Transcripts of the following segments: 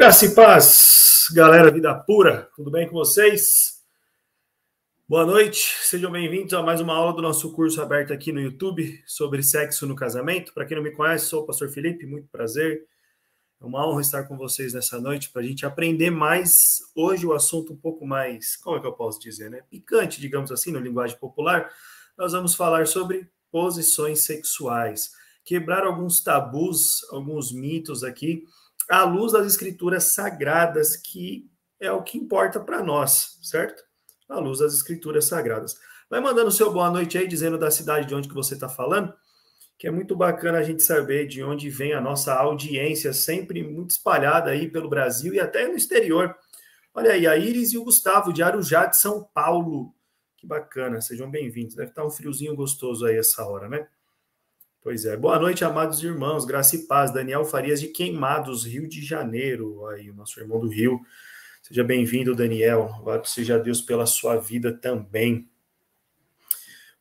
Graça e paz, galera Vida Pura, tudo bem com vocês? Boa noite, sejam bem-vindos a mais uma aula do nosso curso aberto aqui no YouTube sobre sexo no casamento. Para quem não me conhece, sou o Pastor Felipe, muito prazer. É uma honra estar com vocês nessa noite para a gente aprender mais hoje o assunto um pouco mais, como é que eu posso dizer, né? Picante, digamos assim, na linguagem popular. Nós vamos falar sobre posições sexuais, quebrar alguns tabus, alguns mitos aqui à luz das escrituras sagradas, que é o que importa para nós, certo? À luz das escrituras sagradas. Vai mandando seu boa noite aí, dizendo da cidade de onde que você está falando, que é muito bacana a gente saber de onde vem a nossa audiência, sempre muito espalhada aí pelo Brasil e até no exterior. Olha aí, a Iris e o Gustavo de Arujá de São Paulo. Que bacana, sejam bem-vindos. Deve estar tá um friozinho gostoso aí essa hora, né? Pois é. Boa noite, amados irmãos. Graça e paz. Daniel Farias de Queimados, Rio de Janeiro. Aí, o nosso irmão do Rio. Seja bem-vindo, Daniel. Louvado seja Deus pela sua vida também.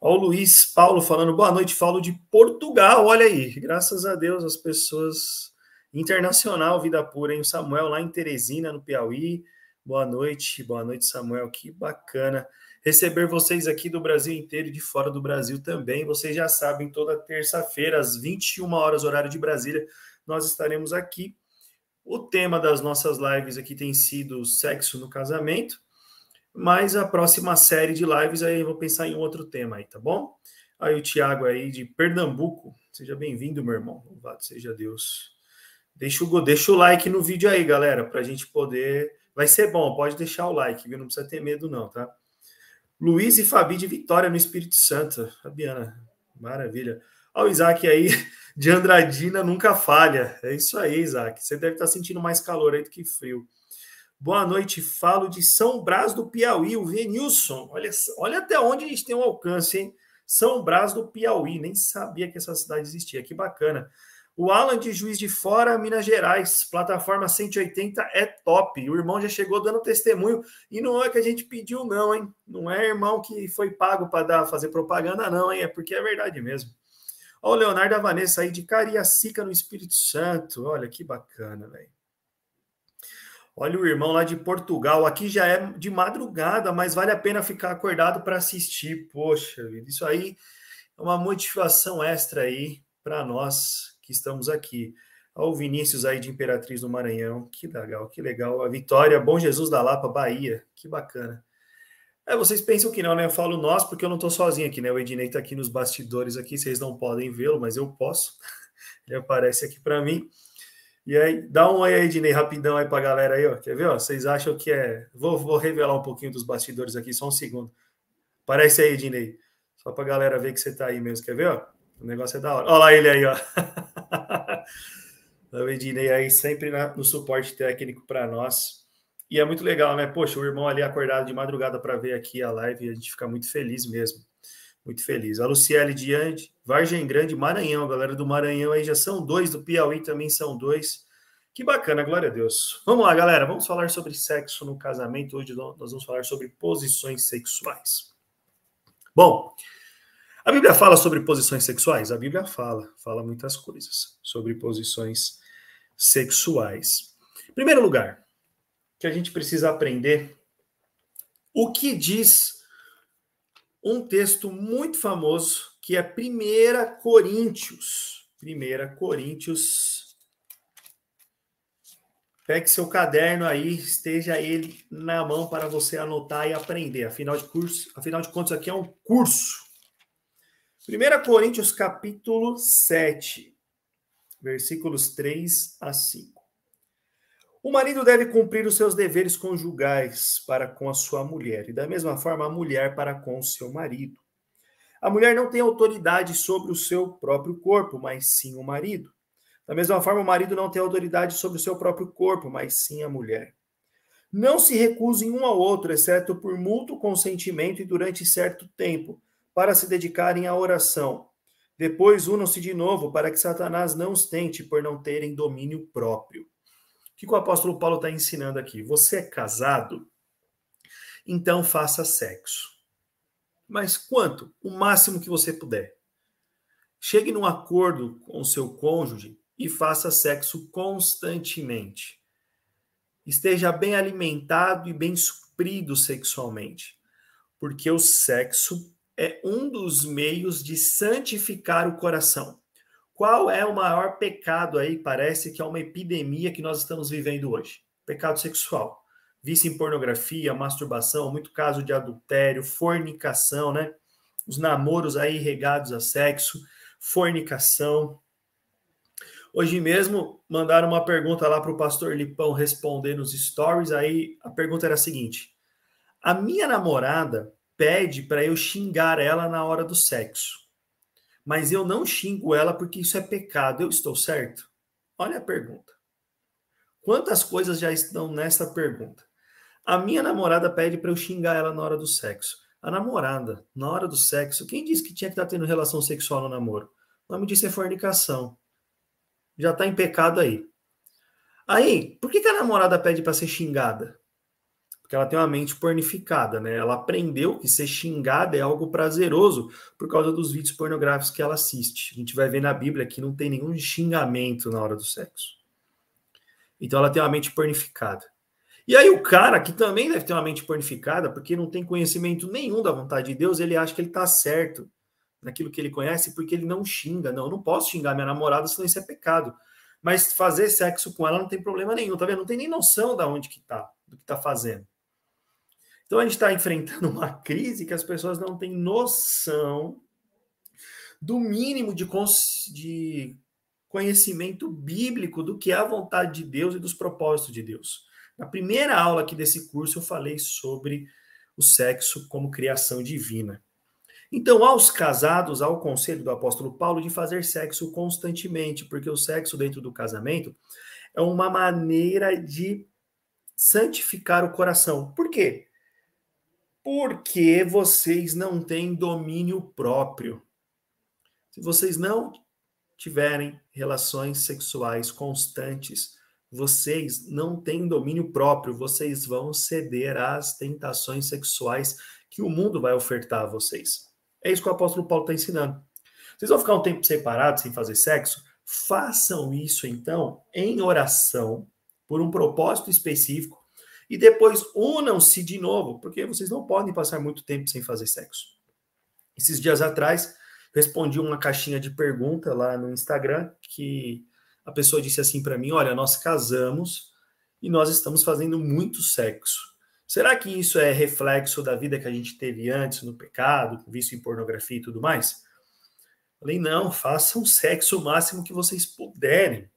Ó, o Luiz Paulo falando, boa noite, Paulo de Portugal. Olha aí, graças a Deus, as pessoas. Internacional Vida Pura, hein? O Samuel lá em Teresina, no Piauí. Boa noite, boa noite, Samuel. Que bacana receber vocês aqui do Brasil inteiro e de fora do Brasil também. Vocês já sabem, toda terça-feira, às 21 horas, horário de Brasília, nós estaremos aqui. O tema das nossas lives aqui tem sido sexo no casamento, mas a próxima série de lives aí eu vou pensar em outro tema aí, tá bom? Aí o Tiago aí de Pernambuco, seja bem-vindo, meu irmão. Louvado seja Deus. Deixa o, deixa o like no vídeo aí, galera, para a gente poder. Vai ser bom, pode deixar o like, viu? Não precisa ter medo, não, tá? Luiz e Fabi de Vitória no Espírito Santo. Fabiana, maravilha. Olha o Isaac aí, de Andradina, nunca falha. É isso aí, Isaac. Você deve estar sentindo mais calor aí do que frio. Boa noite, falo de São Brás do Piauí, o Venilson. Olha, olha até onde a gente tem um alcance, hein? São Brás do Piauí, nem sabia que essa cidade existia. Que bacana. O Alan de é Juiz de Fora, Minas Gerais, plataforma 180 é top. O irmão já chegou dando testemunho e não é que a gente pediu não, hein? Não é irmão que foi pago para dar fazer propaganda não, hein? É porque é verdade mesmo. Olha o Leonardo a Vanessa aí de Cariacica no Espírito Santo. Olha que bacana, velho. Olha o irmão lá de Portugal. Aqui já é de madrugada, mas vale a pena ficar acordado para assistir. Poxa, isso aí é uma motivação extra aí para nós que estamos aqui. Ao Vinícius aí de Imperatriz do Maranhão, que legal, que legal. A Vitória, Bom Jesus da Lapa, Bahia, que bacana. É, vocês pensam que não, né? Eu falo nós porque eu não estou sozinho aqui, né? O Ednei está aqui nos bastidores aqui, vocês não podem vê-lo, mas eu posso. Ele aparece aqui para mim. E aí, dá um oi aí, Ednei, rapidão aí para a galera aí, ó. Quer ver? Ó, vocês acham que é. Vou, vou revelar um pouquinho dos bastidores aqui, só um segundo. Aparece aí, Ednei. Só para a galera ver que você está aí mesmo. Quer ver? Ó? O negócio é da hora. Olha lá ele aí, ó. Tá o Edinei aí sempre na, no suporte técnico para nós. E é muito legal, né? Poxa, o irmão ali acordado de madrugada para ver aqui a live e a gente fica muito feliz mesmo. Muito feliz. A Luciele Diante, Vargem Grande, Maranhão, galera do Maranhão aí já são dois, do Piauí também são dois. Que bacana, glória a Deus. Vamos lá, galera, vamos falar sobre sexo no casamento. Hoje nós vamos falar sobre posições sexuais. Bom, a Bíblia fala sobre posições sexuais? A Bíblia fala, fala muitas coisas sobre posições sexuais. Em primeiro lugar, que a gente precisa aprender o que diz um texto muito famoso que é 1 Coríntios. 1 Coríntios. Pegue seu caderno aí, esteja ele na mão para você anotar e aprender. Afinal de curso, afinal de contas, aqui é um curso. 1 Coríntios capítulo 7, versículos 3 a 5. O marido deve cumprir os seus deveres conjugais para com a sua mulher, e da mesma forma a mulher para com o seu marido. A mulher não tem autoridade sobre o seu próprio corpo, mas sim o marido. Da mesma forma, o marido não tem autoridade sobre o seu próprio corpo, mas sim a mulher. Não se recusem um ao outro, exceto por mútuo consentimento e durante certo tempo para se dedicarem à oração. Depois unam-se de novo para que Satanás não os tente por não terem domínio próprio. O que o apóstolo Paulo está ensinando aqui? Você é casado? Então faça sexo. Mas quanto? O máximo que você puder. Chegue num acordo com o seu cônjuge e faça sexo constantemente. Esteja bem alimentado e bem suprido sexualmente, porque o sexo é um dos meios de santificar o coração. Qual é o maior pecado aí? Parece que é uma epidemia que nós estamos vivendo hoje. Pecado sexual. visto em pornografia, masturbação, muito caso de adultério, fornicação, né? Os namoros aí regados a sexo, fornicação. Hoje mesmo mandaram uma pergunta lá para o pastor Lipão responder nos stories. Aí a pergunta era a seguinte: A minha namorada pede para eu xingar ela na hora do sexo. Mas eu não xingo ela porque isso é pecado. Eu estou certo? Olha a pergunta. Quantas coisas já estão nessa pergunta? A minha namorada pede para eu xingar ela na hora do sexo. A namorada, na hora do sexo, quem disse que tinha que estar tá tendo relação sexual no namoro? O nome disso é fornicação. Já está em pecado aí. Aí, por que, que a namorada pede para ser xingada? porque ela tem uma mente pornificada, né? Ela aprendeu que ser xingada é algo prazeroso por causa dos vídeos pornográficos que ela assiste. A gente vai ver na Bíblia que não tem nenhum xingamento na hora do sexo. Então ela tem uma mente pornificada. E aí o cara que também deve ter uma mente pornificada, porque não tem conhecimento nenhum da vontade de Deus, ele acha que ele está certo naquilo que ele conhece, porque ele não xinga. Não, eu não posso xingar minha namorada, senão isso é pecado. Mas fazer sexo com ela não tem problema nenhum, tá vendo? Não tem nem noção da onde que tá, do que tá fazendo. Então a gente está enfrentando uma crise que as pessoas não têm noção do mínimo de, de conhecimento bíblico do que é a vontade de Deus e dos propósitos de Deus. Na primeira aula aqui desse curso eu falei sobre o sexo como criação divina. Então, aos casados, ao conselho do apóstolo Paulo de fazer sexo constantemente, porque o sexo dentro do casamento é uma maneira de santificar o coração. Por quê? Porque vocês não têm domínio próprio. Se vocês não tiverem relações sexuais constantes, vocês não têm domínio próprio, vocês vão ceder às tentações sexuais que o mundo vai ofertar a vocês. É isso que o apóstolo Paulo está ensinando. Vocês vão ficar um tempo separados, sem fazer sexo? Façam isso, então, em oração, por um propósito específico, e depois unam-se de novo, porque vocês não podem passar muito tempo sem fazer sexo. Esses dias atrás, respondi uma caixinha de pergunta lá no Instagram que a pessoa disse assim para mim: Olha, nós casamos e nós estamos fazendo muito sexo. Será que isso é reflexo da vida que a gente teve antes no pecado, vício em pornografia e tudo mais? Falei: Não, façam sexo o máximo que vocês puderem.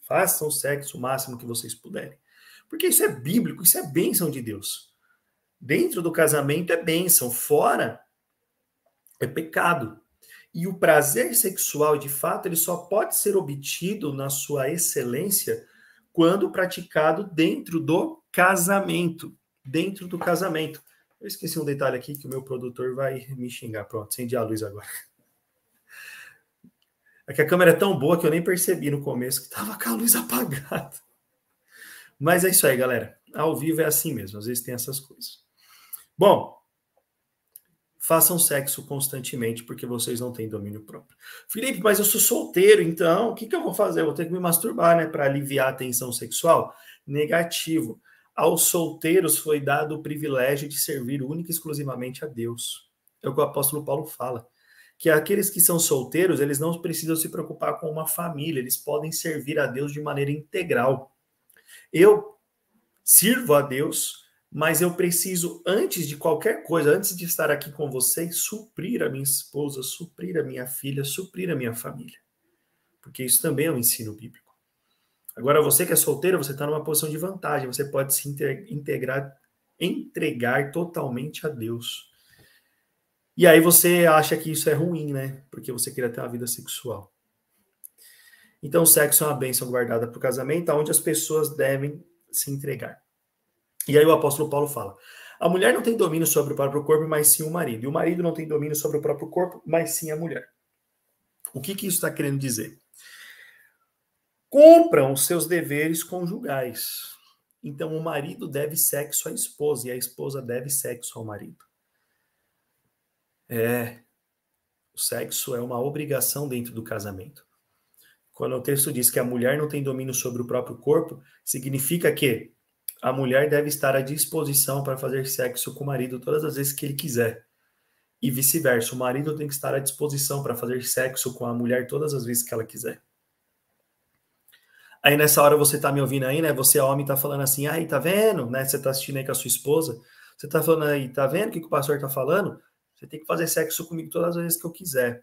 Façam sexo o máximo que vocês puderem. Porque isso é bíblico, isso é bênção de Deus. Dentro do casamento é bênção, fora é pecado. E o prazer sexual, de fato, ele só pode ser obtido na sua excelência quando praticado dentro do casamento. Dentro do casamento. Eu esqueci um detalhe aqui que o meu produtor vai me xingar. Pronto, acendi a luz agora. É que a câmera é tão boa que eu nem percebi no começo que estava com a luz apagada. Mas é isso aí, galera. Ao vivo é assim mesmo, às vezes tem essas coisas. Bom, façam sexo constantemente porque vocês não têm domínio próprio. Felipe, mas eu sou solteiro, então o que, que eu vou fazer? Eu vou ter que me masturbar, né, para aliviar a tensão sexual? Negativo. Aos solteiros foi dado o privilégio de servir única e exclusivamente a Deus. É o que o apóstolo Paulo fala. Que aqueles que são solteiros, eles não precisam se preocupar com uma família, eles podem servir a Deus de maneira integral. Eu sirvo a Deus, mas eu preciso, antes de qualquer coisa, antes de estar aqui com vocês, suprir a minha esposa, suprir a minha filha, suprir a minha família. Porque isso também é um ensino bíblico. Agora, você que é solteiro, você está numa posição de vantagem, você pode se integrar, entregar totalmente a Deus. E aí você acha que isso é ruim, né? Porque você queria ter uma vida sexual. Então, o sexo é uma bênção guardada para o casamento, aonde as pessoas devem se entregar. E aí o apóstolo Paulo fala: a mulher não tem domínio sobre o próprio corpo, mas sim o marido. E o marido não tem domínio sobre o próprio corpo, mas sim a mulher. O que, que isso está querendo dizer? Compram os seus deveres conjugais. Então, o marido deve sexo à esposa e a esposa deve sexo ao marido. É. O sexo é uma obrigação dentro do casamento. Quando o texto diz que a mulher não tem domínio sobre o próprio corpo, significa que a mulher deve estar à disposição para fazer sexo com o marido todas as vezes que ele quiser. E vice-versa, o marido tem que estar à disposição para fazer sexo com a mulher todas as vezes que ela quiser. Aí nessa hora você tá me ouvindo aí, né? Você, homem, tá falando assim, aí, tá vendo? Né? Você tá assistindo aí com a sua esposa. Você tá falando aí, tá vendo o que, que o pastor tá falando? Você tem que fazer sexo comigo todas as vezes que eu quiser.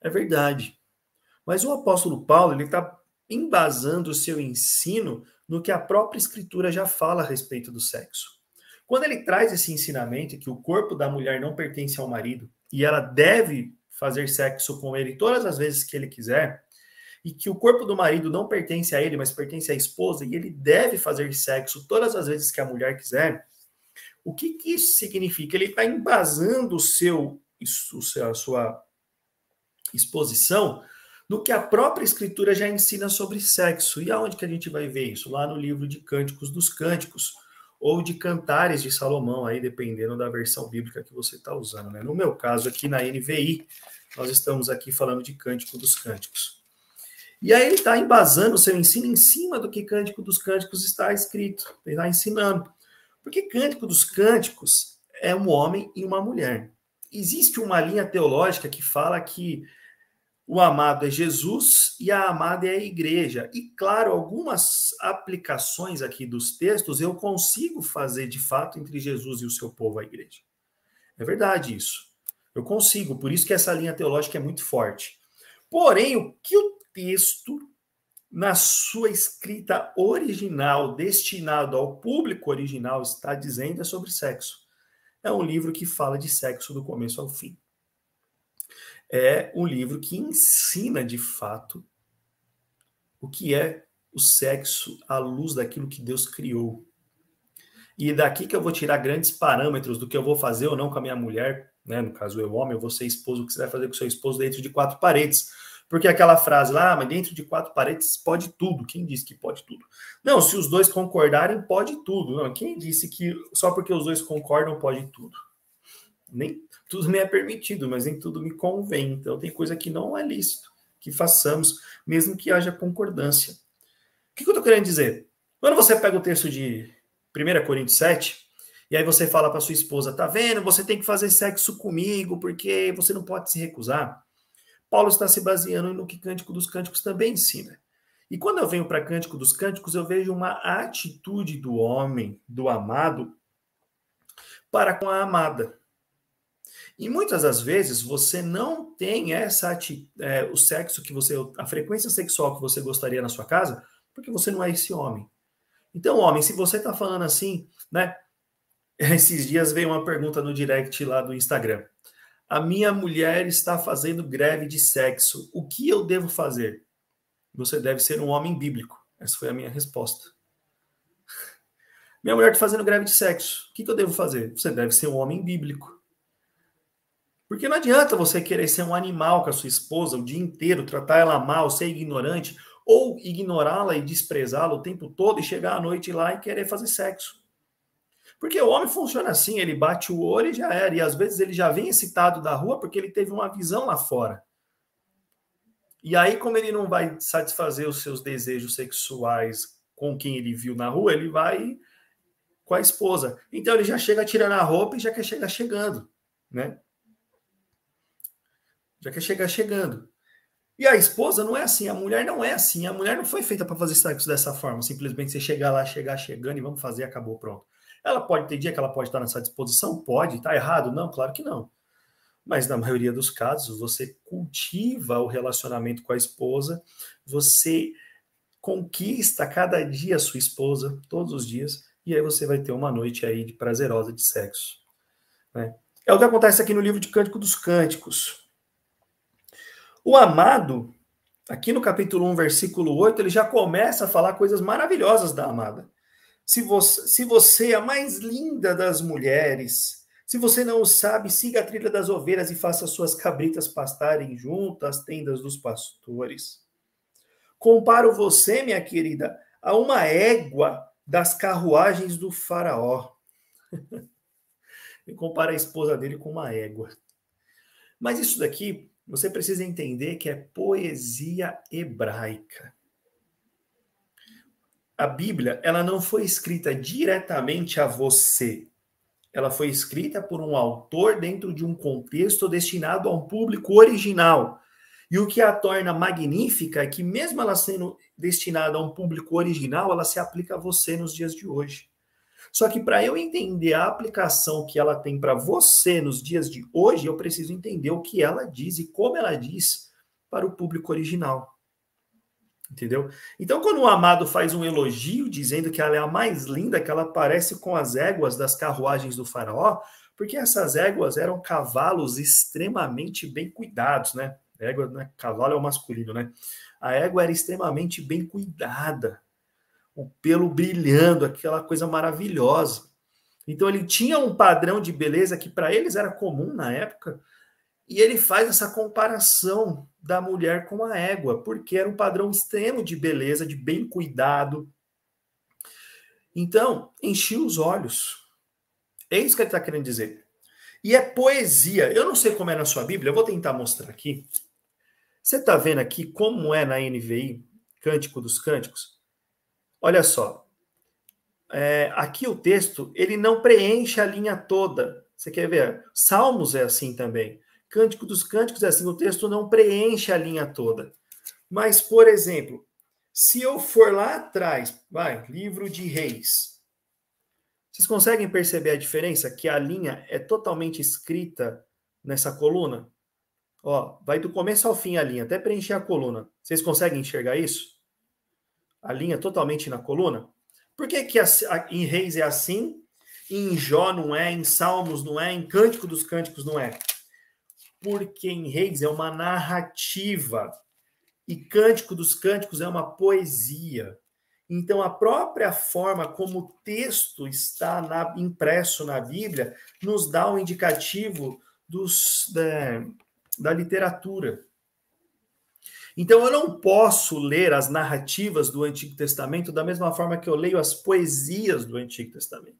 É verdade. Mas o apóstolo Paulo ele está embasando o seu ensino no que a própria escritura já fala a respeito do sexo. Quando ele traz esse ensinamento que o corpo da mulher não pertence ao marido e ela deve fazer sexo com ele todas as vezes que ele quiser, e que o corpo do marido não pertence a ele, mas pertence à esposa, e ele deve fazer sexo todas as vezes que a mulher quiser, o que, que isso significa? Ele está embasando o seu, a sua exposição no que a própria escritura já ensina sobre sexo. E aonde que a gente vai ver isso? Lá no livro de Cânticos dos Cânticos, ou de Cantares de Salomão, aí dependendo da versão bíblica que você está usando. Né? No meu caso, aqui na NVI, nós estamos aqui falando de Cântico dos Cânticos. E aí ele está embasando o seu ensino em cima do que Cântico dos Cânticos está escrito, ele está ensinando. Porque Cântico dos Cânticos é um homem e uma mulher. Existe uma linha teológica que fala que o amado é Jesus e a amada é a igreja. E, claro, algumas aplicações aqui dos textos eu consigo fazer de fato entre Jesus e o seu povo, a igreja. É verdade isso. Eu consigo, por isso que essa linha teológica é muito forte. Porém, o que o texto, na sua escrita original, destinado ao público original, está dizendo é sobre sexo. É um livro que fala de sexo do começo ao fim é um livro que ensina de fato o que é o sexo à luz daquilo que Deus criou. E daqui que eu vou tirar grandes parâmetros do que eu vou fazer ou não com a minha mulher, né? No caso, eu homem, eu vou ser esposo, o que você vai fazer com seu esposo dentro de quatro paredes. Porque aquela frase lá, ah, mas dentro de quatro paredes pode tudo. Quem disse que pode tudo? Não, se os dois concordarem, pode tudo. Não, quem disse que só porque os dois concordam pode tudo? Nem tudo me é permitido, mas nem tudo me convém. Então, tem coisa que não é lícito que façamos, mesmo que haja concordância. O que, que eu estou querendo dizer? Quando você pega o texto de 1 Coríntios 7, e aí você fala para sua esposa, tá vendo? Você tem que fazer sexo comigo, porque você não pode se recusar. Paulo está se baseando no que Cântico dos Cânticos também ensina. E quando eu venho para Cântico dos Cânticos, eu vejo uma atitude do homem, do amado, para com a amada. E muitas das vezes você não tem essa é, o sexo que você, a frequência sexual que você gostaria na sua casa, porque você não é esse homem. Então, homem, se você está falando assim, né? Esses dias veio uma pergunta no direct lá do Instagram. A minha mulher está fazendo greve de sexo. O que eu devo fazer? Você deve ser um homem bíblico. Essa foi a minha resposta. Minha mulher está fazendo greve de sexo. O que eu devo fazer? Você deve ser um homem bíblico. Porque não adianta você querer ser um animal com a sua esposa o dia inteiro, tratar ela mal, ser ignorante, ou ignorá-la e desprezá-la o tempo todo e chegar à noite lá e querer fazer sexo. Porque o homem funciona assim, ele bate o olho e já era. E às vezes ele já vem excitado da rua porque ele teve uma visão lá fora. E aí, como ele não vai satisfazer os seus desejos sexuais com quem ele viu na rua, ele vai com a esposa. Então ele já chega tirando a roupa e já quer chegar chegando, né? já quer chegar chegando. E a esposa não é assim, a mulher não é assim, a mulher não foi feita para fazer sexo dessa forma, simplesmente você chegar lá, chegar chegando e vamos fazer, acabou, pronto. Ela pode ter dia que ela pode estar nessa disposição, pode, está errado? Não, claro que não. Mas na maioria dos casos, você cultiva o relacionamento com a esposa, você conquista cada dia a sua esposa, todos os dias, e aí você vai ter uma noite aí de prazerosa de sexo. Né? É o que acontece aqui no livro de Cântico dos Cânticos. O amado, aqui no capítulo 1, versículo 8, ele já começa a falar coisas maravilhosas da amada. Se você, se você é a mais linda das mulheres, se você não sabe, siga a trilha das ovelhas e faça suas cabritas pastarem junto às tendas dos pastores. Comparo você, minha querida, a uma égua das carruagens do faraó. Ele compara a esposa dele com uma égua. Mas isso daqui você precisa entender que é poesia hebraica. A Bíblia, ela não foi escrita diretamente a você. Ela foi escrita por um autor dentro de um contexto destinado a um público original. E o que a torna magnífica é que, mesmo ela sendo destinada a um público original, ela se aplica a você nos dias de hoje. Só que para eu entender a aplicação que ela tem para você nos dias de hoje, eu preciso entender o que ela diz e como ela diz para o público original. Entendeu? Então, quando o amado faz um elogio dizendo que ela é a mais linda, que ela parece com as éguas das carruagens do faraó, porque essas éguas eram cavalos extremamente bem cuidados, né? Égua, né? Cavalo é o masculino, né? A égua era extremamente bem cuidada, o pelo brilhando, aquela coisa maravilhosa. Então ele tinha um padrão de beleza que para eles era comum na época, e ele faz essa comparação da mulher com a égua, porque era um padrão extremo de beleza, de bem cuidado. Então, enchia os olhos. É isso que ele está querendo dizer. E é poesia. Eu não sei como é na sua Bíblia, eu vou tentar mostrar aqui. Você está vendo aqui como é na NVI, Cântico dos Cânticos? Olha só, é, aqui o texto ele não preenche a linha toda. Você quer ver? Salmos é assim também. Cântico dos Cânticos é assim, o texto não preenche a linha toda. Mas, por exemplo, se eu for lá atrás, vai, livro de reis. Vocês conseguem perceber a diferença? Que a linha é totalmente escrita nessa coluna? Ó, vai do começo ao fim a linha, até preencher a coluna. Vocês conseguem enxergar isso? a linha totalmente na coluna? Por que, que é assim, em Reis é assim, em Jó não é, em Salmos não é, em Cântico dos Cânticos não é? Porque em Reis é uma narrativa e Cântico dos Cânticos é uma poesia. Então, a própria forma como o texto está na, impresso na Bíblia nos dá um indicativo dos, da, da literatura. Então eu não posso ler as narrativas do Antigo Testamento da mesma forma que eu leio as poesias do Antigo Testamento.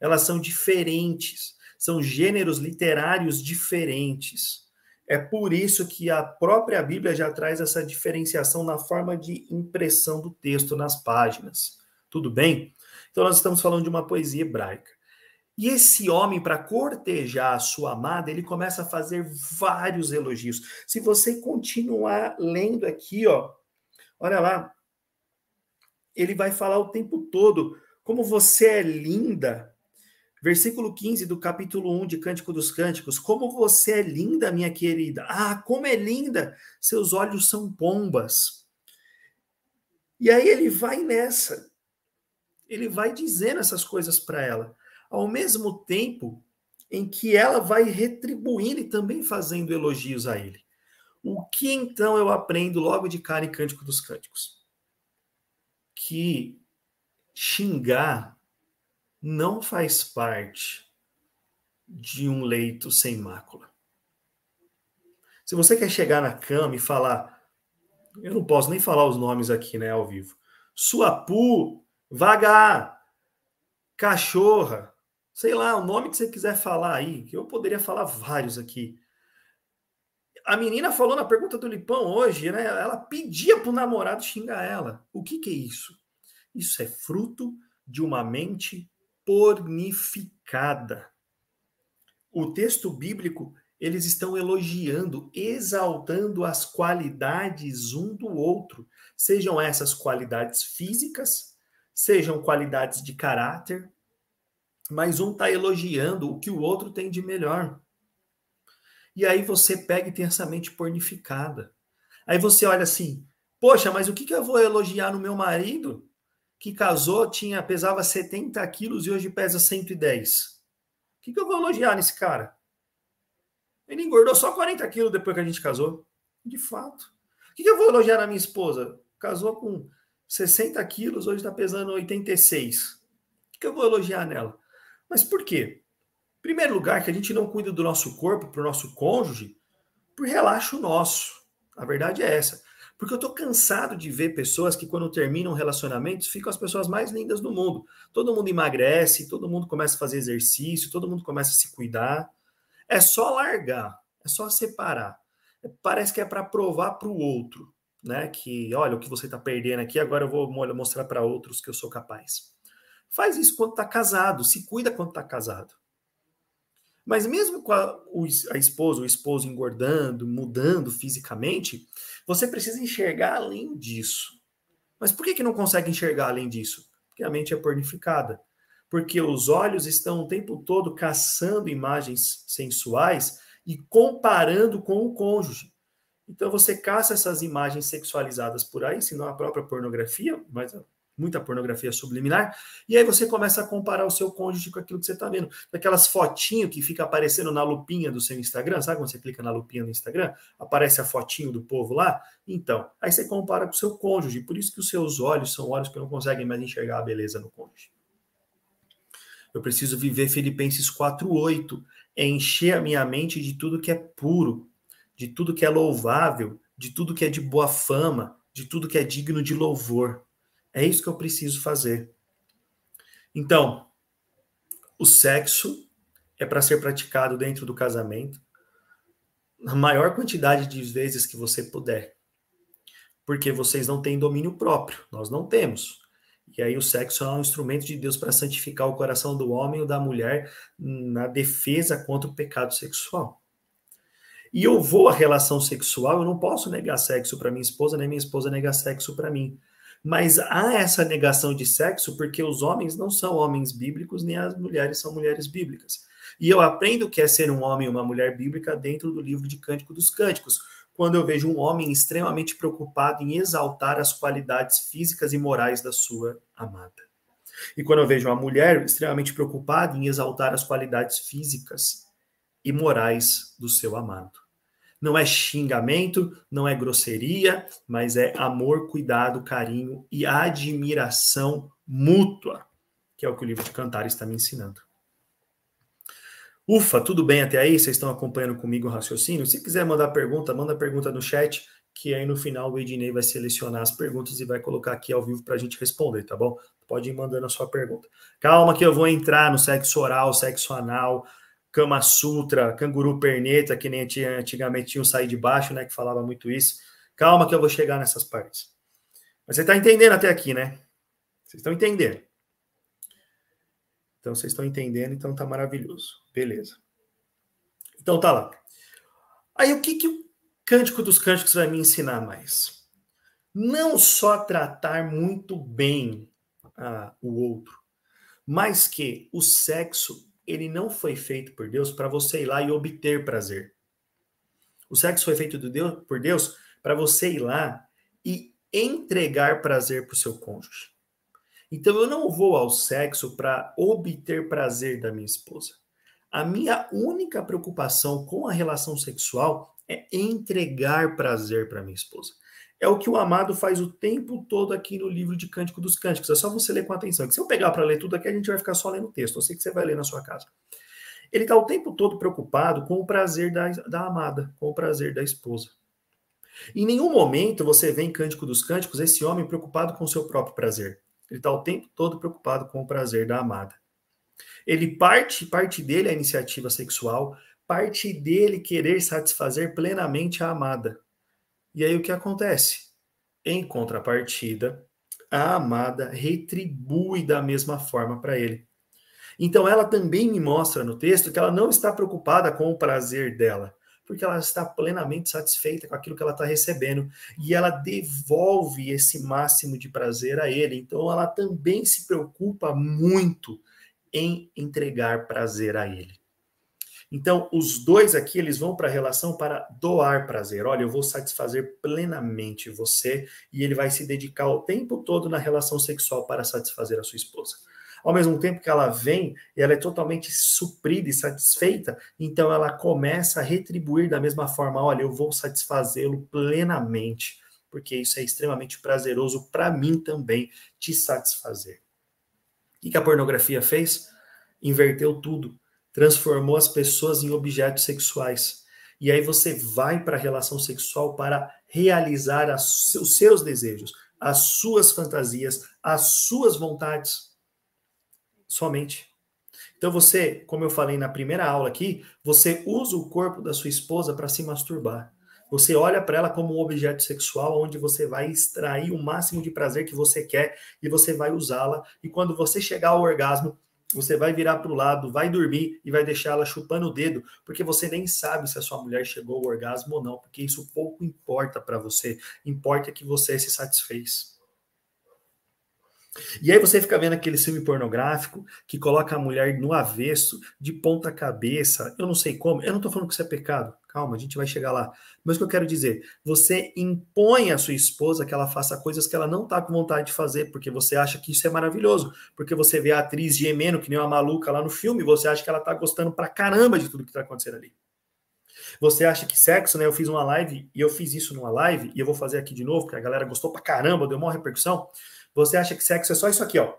Elas são diferentes, são gêneros literários diferentes. É por isso que a própria Bíblia já traz essa diferenciação na forma de impressão do texto nas páginas. Tudo bem? Então nós estamos falando de uma poesia hebraica. E esse homem, para cortejar a sua amada, ele começa a fazer vários elogios. Se você continuar lendo aqui, ó, olha lá, ele vai falar o tempo todo como você é linda. Versículo 15 do capítulo 1 de Cântico dos Cânticos. Como você é linda, minha querida. Ah, como é linda! Seus olhos são pombas. E aí ele vai nessa. Ele vai dizendo essas coisas para ela ao mesmo tempo em que ela vai retribuindo e também fazendo elogios a ele. O que então eu aprendo logo de cara em Cântico dos Cânticos? Que xingar não faz parte de um leito sem mácula. Se você quer chegar na cama e falar, eu não posso nem falar os nomes aqui, né, ao vivo. Suapu, vagar, cachorra, sei lá, o nome que você quiser falar aí, que eu poderia falar vários aqui. A menina falou na pergunta do Lipão hoje, né? Ela pedia para o namorado xingar ela. O que, que é isso? Isso é fruto de uma mente pornificada. O texto bíblico, eles estão elogiando, exaltando as qualidades um do outro, sejam essas qualidades físicas, sejam qualidades de caráter, mas um está elogiando o que o outro tem de melhor. E aí você pega e tem essa mente pornificada. Aí você olha assim, poxa, mas o que, que eu vou elogiar no meu marido que casou, tinha pesava 70 quilos e hoje pesa 110? O que, que eu vou elogiar nesse cara? Ele engordou só 40 quilos depois que a gente casou. De fato. O que, que eu vou elogiar na minha esposa? Casou com 60 quilos, hoje está pesando 86. O que, que eu vou elogiar nela? Mas por quê? Em primeiro lugar, que a gente não cuida do nosso corpo para o nosso cônjuge por relaxo nosso. A verdade é essa. Porque eu estou cansado de ver pessoas que, quando terminam relacionamentos, ficam as pessoas mais lindas do mundo. Todo mundo emagrece, todo mundo começa a fazer exercício, todo mundo começa a se cuidar. É só largar, é só separar. É, parece que é para provar para o outro, né? Que olha o que você está perdendo aqui, agora eu vou mostrar para outros que eu sou capaz. Faz isso quando está casado, se cuida quando está casado. Mas mesmo com a, a esposa, o esposo engordando, mudando fisicamente, você precisa enxergar além disso. Mas por que, que não consegue enxergar além disso? Porque a mente é pornificada. Porque os olhos estão o tempo todo caçando imagens sensuais e comparando com o cônjuge. Então você caça essas imagens sexualizadas por aí, senão a própria pornografia, mas muita pornografia subliminar, e aí você começa a comparar o seu cônjuge com aquilo que você está vendo. Aquelas fotinhas que fica aparecendo na lupinha do seu Instagram, sabe quando você clica na lupinha do Instagram, aparece a fotinho do povo lá? Então, aí você compara com o seu cônjuge, por isso que os seus olhos são olhos que não conseguem mais enxergar a beleza no cônjuge. Eu preciso viver Filipenses 4:8, é encher a minha mente de tudo que é puro, de tudo que é louvável, de tudo que é de boa fama, de tudo que é digno de louvor. É isso que eu preciso fazer. Então, o sexo é para ser praticado dentro do casamento na maior quantidade de vezes que você puder. Porque vocês não têm domínio próprio, nós não temos. E aí o sexo é um instrumento de Deus para santificar o coração do homem ou da mulher na defesa contra o pecado sexual. E eu vou à relação sexual, eu não posso negar sexo para minha esposa, nem minha esposa negar sexo para mim. Mas há essa negação de sexo porque os homens não são homens bíblicos, nem as mulheres são mulheres bíblicas. E eu aprendo o que é ser um homem e uma mulher bíblica dentro do livro de Cântico dos Cânticos, quando eu vejo um homem extremamente preocupado em exaltar as qualidades físicas e morais da sua amada. E quando eu vejo uma mulher extremamente preocupada em exaltar as qualidades físicas e morais do seu amado. Não é xingamento, não é grosseria, mas é amor, cuidado, carinho e admiração mútua, que é o que o livro de Cantares está me ensinando. Ufa, tudo bem até aí? Vocês estão acompanhando comigo o raciocínio? Se quiser mandar pergunta, manda pergunta no chat, que aí no final o Ednei vai selecionar as perguntas e vai colocar aqui ao vivo para a gente responder, tá bom? Pode ir mandando a sua pergunta. Calma que eu vou entrar no sexo oral, sexo anal, Kama Sutra, Canguru Perneta, que nem tinha, antigamente tinha o Sair de Baixo, né, que falava muito isso. Calma que eu vou chegar nessas partes. Mas você está entendendo até aqui, né? Vocês estão entendendo. Então, vocês estão entendendo, então tá maravilhoso. Beleza. Então, tá lá. Aí, o que, que o Cântico dos Cânticos vai me ensinar mais? Não só tratar muito bem ah, o outro, mas que o sexo ele não foi feito por Deus para você ir lá e obter prazer. O sexo foi feito do Deus, por Deus para você ir lá e entregar prazer para o seu cônjuge. Então eu não vou ao sexo para obter prazer da minha esposa. A minha única preocupação com a relação sexual é entregar prazer para minha esposa é o que o Amado faz o tempo todo aqui no livro de Cântico dos Cânticos. É só você ler com atenção. Que se eu pegar para ler tudo aqui, a gente vai ficar só lendo o texto. Eu sei que você vai ler na sua casa. Ele está o tempo todo preocupado com o prazer da, da amada, com o prazer da esposa. Em nenhum momento você vê em Cântico dos Cânticos esse homem preocupado com o seu próprio prazer. Ele está o tempo todo preocupado com o prazer da amada. Ele parte, parte dele é a iniciativa sexual, parte dele querer satisfazer plenamente a amada. E aí o que acontece? Em contrapartida, a amada retribui da mesma forma para ele. Então ela também me mostra no texto que ela não está preocupada com o prazer dela, porque ela está plenamente satisfeita com aquilo que ela está recebendo e ela devolve esse máximo de prazer a ele. Então ela também se preocupa muito em entregar prazer a ele. Então, os dois aqui, eles vão para a relação para doar prazer. Olha, eu vou satisfazer plenamente você e ele vai se dedicar o tempo todo na relação sexual para satisfazer a sua esposa. Ao mesmo tempo que ela vem, ela é totalmente suprida e satisfeita, então ela começa a retribuir da mesma forma: olha, eu vou satisfazê-lo plenamente, porque isso é extremamente prazeroso para mim também, te satisfazer. O que a pornografia fez? Inverteu tudo transformou as pessoas em objetos sexuais. E aí você vai para a relação sexual para realizar as, os seus desejos, as suas fantasias, as suas vontades. Somente. Então você, como eu falei na primeira aula aqui, você usa o corpo da sua esposa para se masturbar. Você olha para ela como um objeto sexual onde você vai extrair o máximo de prazer que você quer e você vai usá-la. E quando você chegar ao orgasmo, você vai virar para o lado, vai dormir e vai deixá-la chupando o dedo, porque você nem sabe se a sua mulher chegou ao orgasmo ou não, porque isso pouco importa para você. Importa que você se satisfez. E aí você fica vendo aquele filme pornográfico que coloca a mulher no avesso, de ponta cabeça, eu não sei como, eu não estou falando que isso é pecado, calma, a gente vai chegar lá. Mas o que eu quero dizer, você impõe à sua esposa que ela faça coisas que ela não está com vontade de fazer, porque você acha que isso é maravilhoso, porque você vê a atriz gemendo que nem uma maluca lá no filme, você acha que ela está gostando pra caramba de tudo que está acontecendo ali. Você acha que sexo, né? Eu fiz uma live e eu fiz isso numa live e eu vou fazer aqui de novo, porque a galera gostou pra caramba, deu uma repercussão. Você acha que sexo é só isso aqui, ó.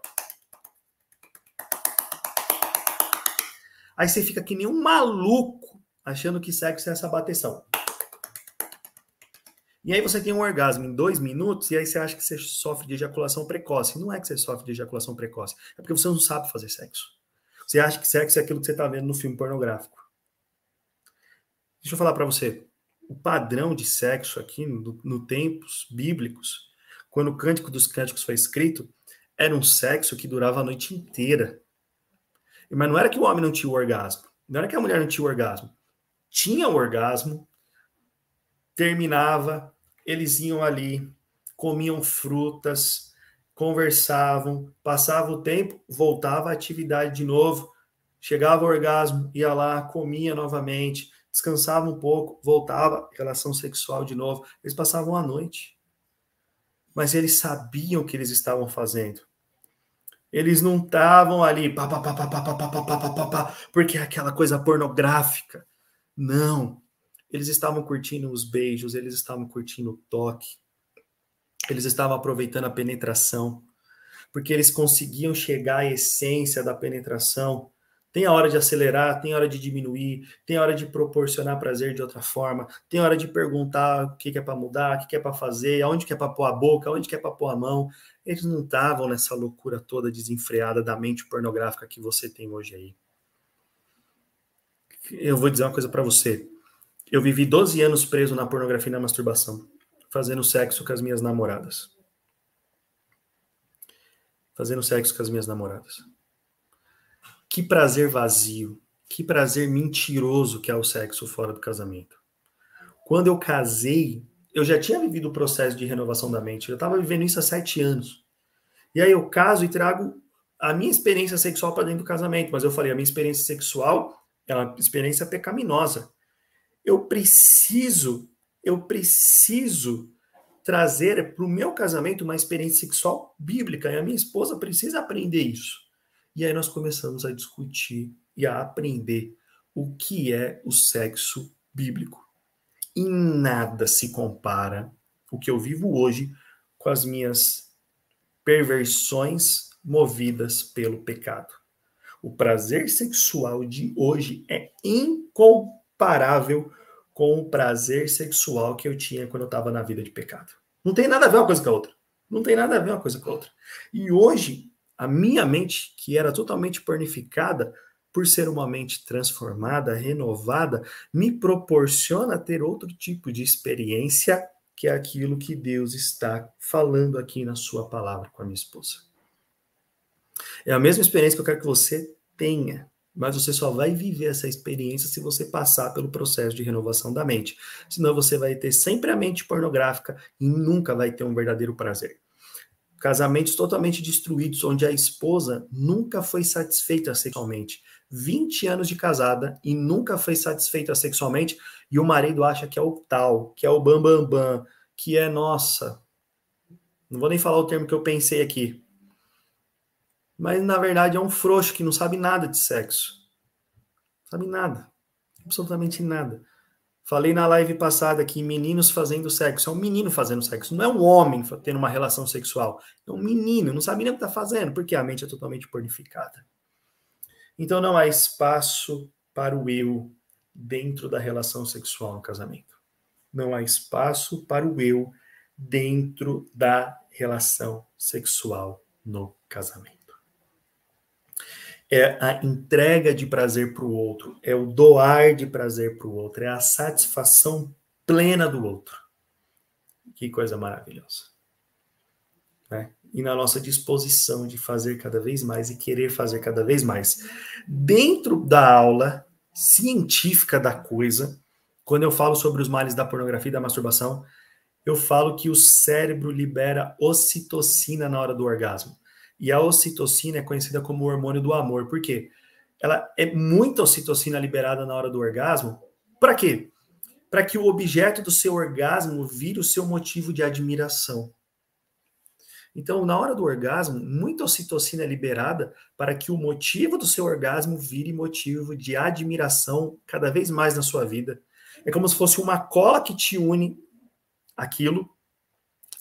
Aí você fica que nem um maluco achando que sexo é essa bateção. E aí você tem um orgasmo em dois minutos e aí você acha que você sofre de ejaculação precoce. Não é que você sofre de ejaculação precoce, é porque você não sabe fazer sexo. Você acha que sexo é aquilo que você está vendo no filme pornográfico. Deixa eu falar para você. O padrão de sexo aqui no, no tempos bíblicos quando o Cântico dos Cânticos foi escrito, era um sexo que durava a noite inteira. Mas não era que o homem não tinha o orgasmo, não era que a mulher não tinha o orgasmo. Tinha o orgasmo, terminava, eles iam ali, comiam frutas, conversavam, passava o tempo, voltava à atividade de novo, chegava o orgasmo, ia lá, comia novamente, descansava um pouco, voltava, relação sexual de novo. Eles passavam a noite mas eles sabiam o que eles estavam fazendo. Eles não estavam ali, pá, pá, pá, pá, pá, pá, pá, pá, pá, pá, porque é aquela coisa pornográfica. Não. Eles estavam curtindo os beijos, eles estavam curtindo o toque, eles estavam aproveitando a penetração, porque eles conseguiam chegar à essência da penetração tem a hora de acelerar, tem a hora de diminuir, tem a hora de proporcionar prazer de outra forma, tem a hora de perguntar o que, é para mudar, o que, é para fazer, aonde que é para pôr a boca, aonde que é para pôr a mão. Eles não estavam nessa loucura toda desenfreada da mente pornográfica que você tem hoje aí. Eu vou dizer uma coisa para você. Eu vivi 12 anos preso na pornografia e na masturbação, fazendo sexo com as minhas namoradas. Fazendo sexo com as minhas namoradas. Que prazer vazio, que prazer mentiroso que é o sexo fora do casamento. Quando eu casei, eu já tinha vivido o processo de renovação da mente, eu estava vivendo isso há sete anos. E aí eu caso e trago a minha experiência sexual para dentro do casamento, mas eu falei, a minha experiência sexual é uma experiência pecaminosa. Eu preciso, eu preciso trazer para o meu casamento uma experiência sexual bíblica, e a minha esposa precisa aprender isso. E aí nós começamos a discutir e a aprender o que é o sexo bíblico. Em nada se compara o que eu vivo hoje com as minhas perversões movidas pelo pecado. O prazer sexual de hoje é incomparável com o prazer sexual que eu tinha quando eu estava na vida de pecado. Não tem nada a ver uma coisa com a outra. Não tem nada a ver uma coisa com a outra. E hoje a minha mente, que era totalmente pornificada, por ser uma mente transformada, renovada, me proporciona ter outro tipo de experiência que é aquilo que Deus está falando aqui na sua palavra com a minha esposa. É a mesma experiência que eu quero que você tenha, mas você só vai viver essa experiência se você passar pelo processo de renovação da mente. Senão você vai ter sempre a mente pornográfica e nunca vai ter um verdadeiro prazer. Casamentos totalmente destruídos, onde a esposa nunca foi satisfeita sexualmente. 20 anos de casada e nunca foi satisfeita sexualmente, e o marido acha que é o tal, que é o bambambam, bam, bam, que é nossa. Não vou nem falar o termo que eu pensei aqui. Mas na verdade é um frouxo que não sabe nada de sexo. Não sabe nada. Absolutamente nada. Falei na live passada que meninos fazendo sexo. É um menino fazendo sexo, não é um homem tendo uma relação sexual. É um menino, não sabe nem o que está fazendo, porque a mente é totalmente pornificada. Então não há espaço para o eu dentro da relação sexual no casamento. Não há espaço para o eu dentro da relação sexual no casamento é a entrega de prazer para o outro, é o doar de prazer para o outro, é a satisfação plena do outro. Que coisa maravilhosa. Né? E na nossa disposição de fazer cada vez mais e querer fazer cada vez mais. Dentro da aula científica da coisa, quando eu falo sobre os males da pornografia e da masturbação, eu falo que o cérebro libera ocitocina na hora do orgasmo. E a ocitocina é conhecida como o hormônio do amor, por quê? Ela é muita ocitocina liberada na hora do orgasmo. Para quê? Para que o objeto do seu orgasmo vire o seu motivo de admiração. Então, na hora do orgasmo, muita ocitocina é liberada para que o motivo do seu orgasmo vire motivo de admiração cada vez mais na sua vida. É como se fosse uma cola que te une aquilo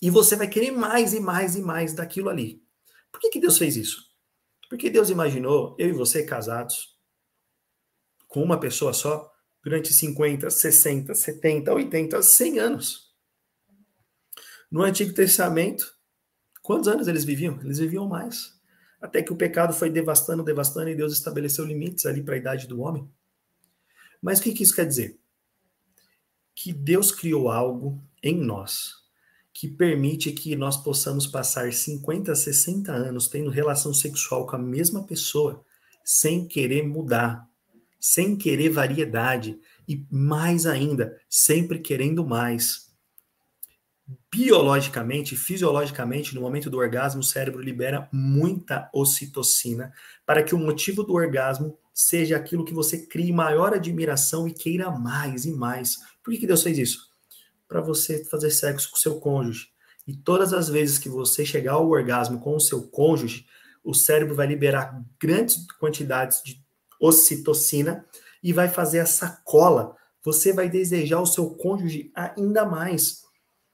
e você vai querer mais e mais e mais daquilo ali. Por que, que Deus fez isso? Porque Deus imaginou eu e você casados com uma pessoa só durante 50, 60, 70, 80, 100 anos. No Antigo Testamento, quantos anos eles viviam? Eles viviam mais. Até que o pecado foi devastando, devastando e Deus estabeleceu limites ali para a idade do homem. Mas o que, que isso quer dizer? Que Deus criou algo em nós que permite que nós possamos passar 50, 60 anos tendo relação sexual com a mesma pessoa, sem querer mudar, sem querer variedade e mais ainda, sempre querendo mais. Biologicamente, fisiologicamente, no momento do orgasmo, o cérebro libera muita ocitocina para que o motivo do orgasmo seja aquilo que você crie maior admiração e queira mais e mais. Por que, que Deus fez isso? para você fazer sexo com seu cônjuge. E todas as vezes que você chegar ao orgasmo com o seu cônjuge, o cérebro vai liberar grandes quantidades de ocitocina e vai fazer essa cola. Você vai desejar o seu cônjuge ainda mais.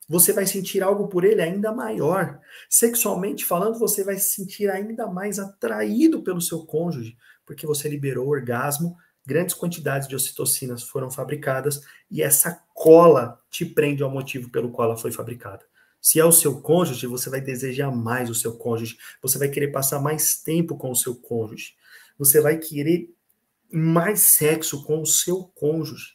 Você vai sentir algo por ele ainda maior. Sexualmente falando, você vai se sentir ainda mais atraído pelo seu cônjuge, porque você liberou o orgasmo grandes quantidades de ocitocinas foram fabricadas e essa cola te prende ao motivo pelo qual ela foi fabricada. Se é o seu cônjuge, você vai desejar mais o seu cônjuge, você vai querer passar mais tempo com o seu cônjuge, você vai querer mais sexo com o seu cônjuge,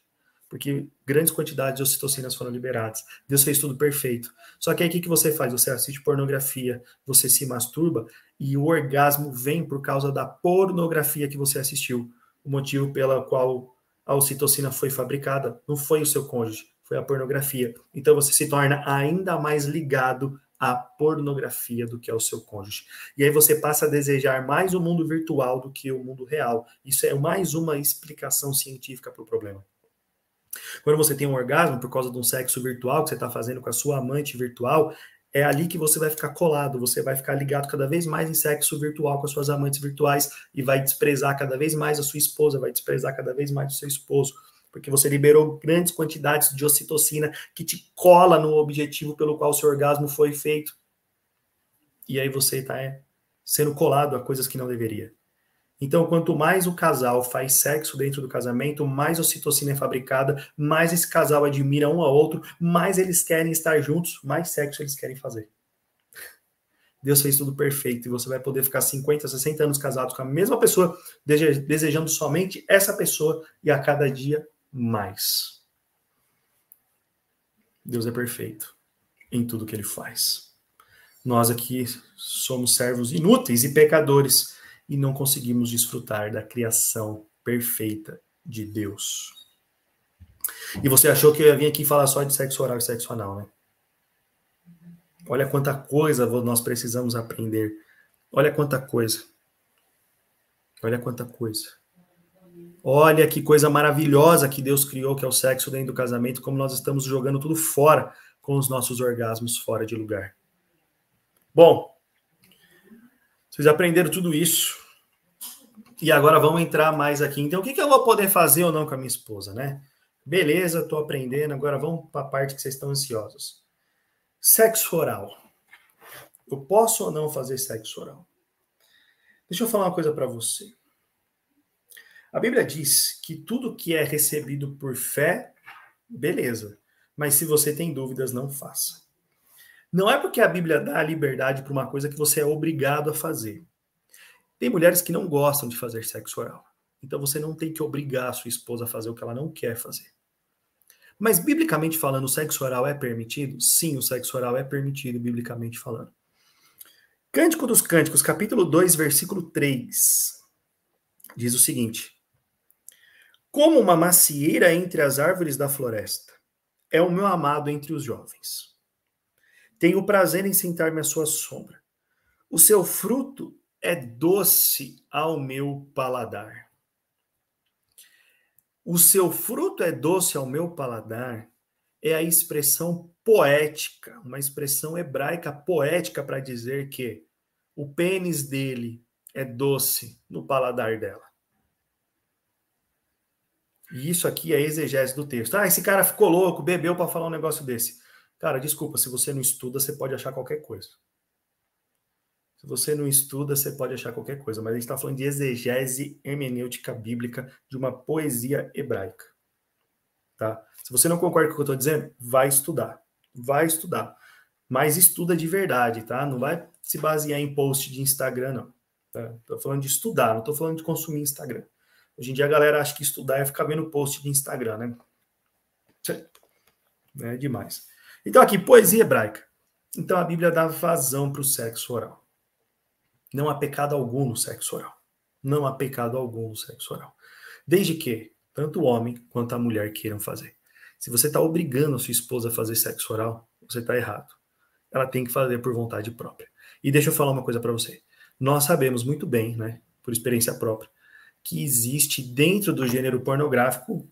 porque grandes quantidades de ocitocinas foram liberadas. Deus fez tudo perfeito. Só que aí o que, que você faz? Você assiste pornografia, você se masturba e o orgasmo vem por causa da pornografia que você assistiu o motivo pela qual a ocitocina foi fabricada não foi o seu cônjuge, foi a pornografia. Então você se torna ainda mais ligado à pornografia do que ao seu cônjuge. E aí você passa a desejar mais o mundo virtual do que o mundo real. Isso é mais uma explicação científica para o problema. Quando você tem um orgasmo por causa de um sexo virtual que você está fazendo com a sua amante virtual, é ali que você vai ficar colado, você vai ficar ligado cada vez mais em sexo virtual com as suas amantes virtuais e vai desprezar cada vez mais a sua esposa, vai desprezar cada vez mais o seu esposo, porque você liberou grandes quantidades de ocitocina que te cola no objetivo pelo qual o seu orgasmo foi feito. E aí você está é, sendo colado a coisas que não deveria. Então, quanto mais o casal faz sexo dentro do casamento, mais ocitocina é fabricada, mais esse casal admira um ao outro, mais eles querem estar juntos, mais sexo eles querem fazer. Deus fez tudo perfeito e você vai poder ficar 50, 60 anos casados com a mesma pessoa, desejando somente essa pessoa e a cada dia mais. Deus é perfeito em tudo que ele faz. Nós aqui somos servos inúteis e pecadores e não conseguimos desfrutar da criação perfeita de Deus. E você achou que eu ia vir aqui falar só de sexo oral e sexo anal, né? Olha quanta coisa nós precisamos aprender. Olha quanta coisa. Olha quanta coisa. Olha que coisa maravilhosa que Deus criou, que é o sexo dentro do casamento, como nós estamos jogando tudo fora com os nossos orgasmos fora de lugar. Bom, vocês aprenderam tudo isso. E agora vamos entrar mais aqui. Então, o que, que eu vou poder fazer ou não com a minha esposa, né? Beleza, estou aprendendo. Agora vamos para a parte que vocês estão ansiosos. Sexo oral. Eu posso ou não fazer sexo oral? Deixa eu falar uma coisa para você. A Bíblia diz que tudo que é recebido por fé, beleza. Mas se você tem dúvidas, não faça. Não é porque a Bíblia dá a liberdade para uma coisa que você é obrigado a fazer. Tem mulheres que não gostam de fazer sexo oral. Então você não tem que obrigar a sua esposa a fazer o que ela não quer fazer. Mas biblicamente falando, o sexo oral é permitido? Sim, o sexo oral é permitido, biblicamente falando. Cântico dos Cânticos, capítulo 2, versículo 3, diz o seguinte: Como uma macieira entre as árvores da floresta, é o meu amado entre os jovens. Tenho prazer em sentar-me à sua sombra. O seu fruto é doce ao meu paladar. O seu fruto é doce ao meu paladar é a expressão poética, uma expressão hebraica poética para dizer que o pênis dele é doce no paladar dela. E isso aqui é exegese do texto. Ah, esse cara ficou louco, bebeu para falar um negócio desse. Cara, desculpa, se você não estuda, você pode achar qualquer coisa. Se você não estuda, você pode achar qualquer coisa, mas a gente está falando de exegese hermenêutica bíblica de uma poesia hebraica. Tá? Se você não concorda com o que eu estou dizendo, vai estudar. Vai estudar. Mas estuda de verdade, tá? Não vai se basear em post de Instagram, não. Tá? falando de estudar, não estou falando de consumir Instagram. Hoje em dia a galera acha que estudar é ficar vendo post de Instagram, né? né? É demais. Então, aqui, poesia hebraica. Então, a Bíblia dá vazão para o sexo oral. Não há pecado algum no sexo oral. Não há pecado algum no sexo oral. Desde que tanto o homem quanto a mulher queiram fazer. Se você está obrigando a sua esposa a fazer sexo oral, você está errado. Ela tem que fazer por vontade própria. E deixa eu falar uma coisa para você. Nós sabemos muito bem, né, por experiência própria, que existe dentro do gênero pornográfico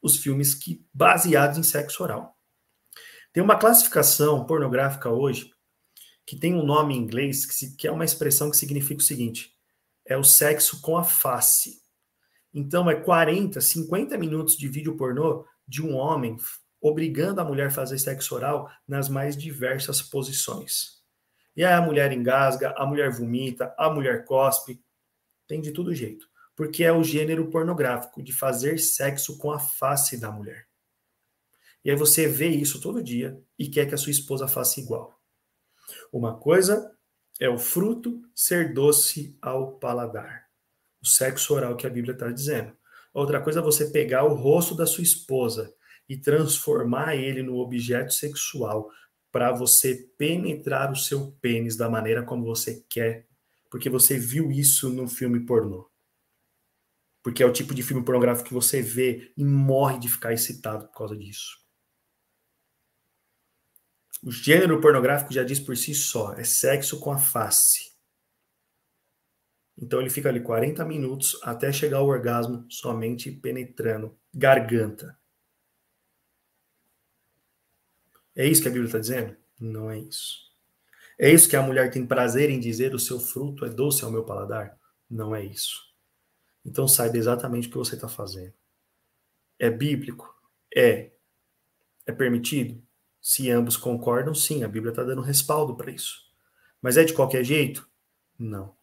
os filmes que baseados em sexo oral. Tem uma classificação pornográfica hoje que tem um nome em inglês que, se, que é uma expressão que significa o seguinte: é o sexo com a face. Então, é 40, 50 minutos de vídeo pornô de um homem obrigando a mulher a fazer sexo oral nas mais diversas posições. E aí a mulher engasga, a mulher vomita, a mulher cospe, tem de tudo jeito. Porque é o gênero pornográfico de fazer sexo com a face da mulher. E aí você vê isso todo dia e quer que a sua esposa faça igual. Uma coisa é o fruto ser doce ao paladar, o sexo oral que a Bíblia está dizendo. Outra coisa é você pegar o rosto da sua esposa e transformar ele no objeto sexual para você penetrar o seu pênis da maneira como você quer, porque você viu isso no filme pornô. Porque é o tipo de filme pornográfico que você vê e morre de ficar excitado por causa disso. O gênero pornográfico já diz por si só, é sexo com a face. Então ele fica ali 40 minutos até chegar ao orgasmo, somente penetrando garganta. É isso que a Bíblia está dizendo? Não é isso. É isso que a mulher tem prazer em dizer: o seu fruto é doce ao meu paladar? Não é isso. Então saiba exatamente o que você está fazendo. É bíblico? É. É permitido? Se ambos concordam, sim, a Bíblia está dando respaldo para isso. Mas é de qualquer jeito? Não.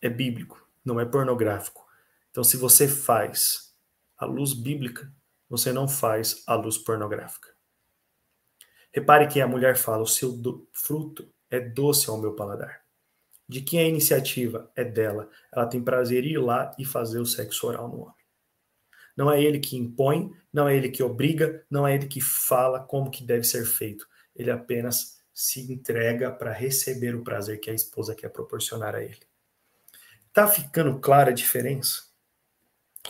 É bíblico, não é pornográfico. Então, se você faz a luz bíblica, você não faz a luz pornográfica. Repare que a mulher fala: o seu fruto é doce ao meu paladar. De quem é a iniciativa? É dela. Ela tem prazer em ir lá e fazer o sexo oral no homem. Não é ele que impõe, não é ele que obriga, não é ele que fala como que deve ser feito. Ele apenas se entrega para receber o prazer que a esposa quer proporcionar a ele. Tá ficando clara a diferença?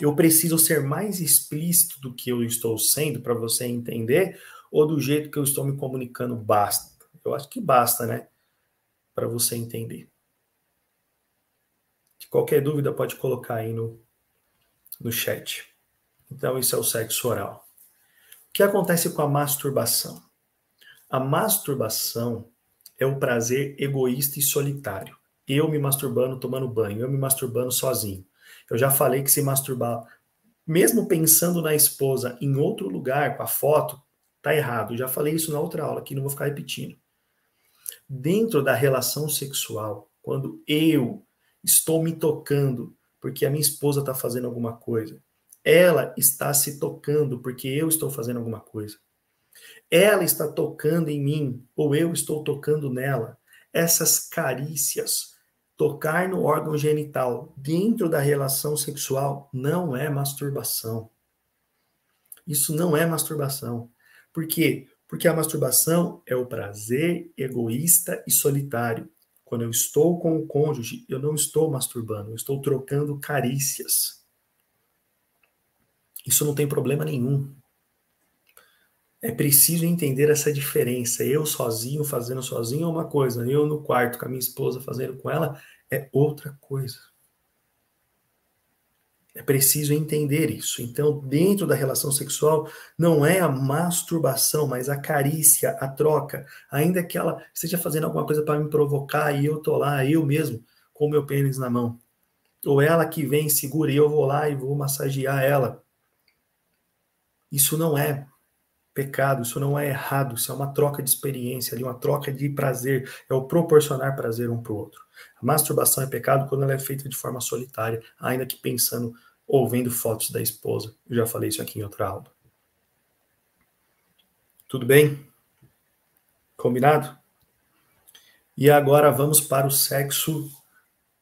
Eu preciso ser mais explícito do que eu estou sendo para você entender ou do jeito que eu estou me comunicando basta? Eu acho que basta, né? Para você entender. Qualquer dúvida pode colocar aí no, no chat. Então, isso é o sexo oral. O que acontece com a masturbação? A masturbação é um prazer egoísta e solitário. Eu me masturbando tomando banho, eu me masturbando sozinho. Eu já falei que se masturbar, mesmo pensando na esposa em outro lugar, com a foto, tá errado. Eu já falei isso na outra aula, aqui não vou ficar repetindo. Dentro da relação sexual, quando eu estou me tocando porque a minha esposa está fazendo alguma coisa, ela está se tocando porque eu estou fazendo alguma coisa. Ela está tocando em mim ou eu estou tocando nela. Essas carícias, tocar no órgão genital dentro da relação sexual não é masturbação. Isso não é masturbação. Por quê? Porque a masturbação é o prazer egoísta e solitário. Quando eu estou com o cônjuge, eu não estou masturbando, eu estou trocando carícias. Isso não tem problema nenhum. É preciso entender essa diferença. Eu sozinho, fazendo sozinho é uma coisa. Eu no quarto com a minha esposa, fazendo com ela, é outra coisa. É preciso entender isso. Então, dentro da relação sexual, não é a masturbação, mas a carícia, a troca. Ainda que ela esteja fazendo alguma coisa para me provocar e eu estou lá, eu mesmo, com o meu pênis na mão. Ou ela que vem, segura e eu vou lá e vou massagear ela. Isso não é pecado, isso não é errado, isso é uma troca de experiência, uma troca de prazer, é o proporcionar prazer um para o outro. A masturbação é pecado quando ela é feita de forma solitária, ainda que pensando ou vendo fotos da esposa. Eu já falei isso aqui em outra aula. Tudo bem? Combinado? E agora vamos para o sexo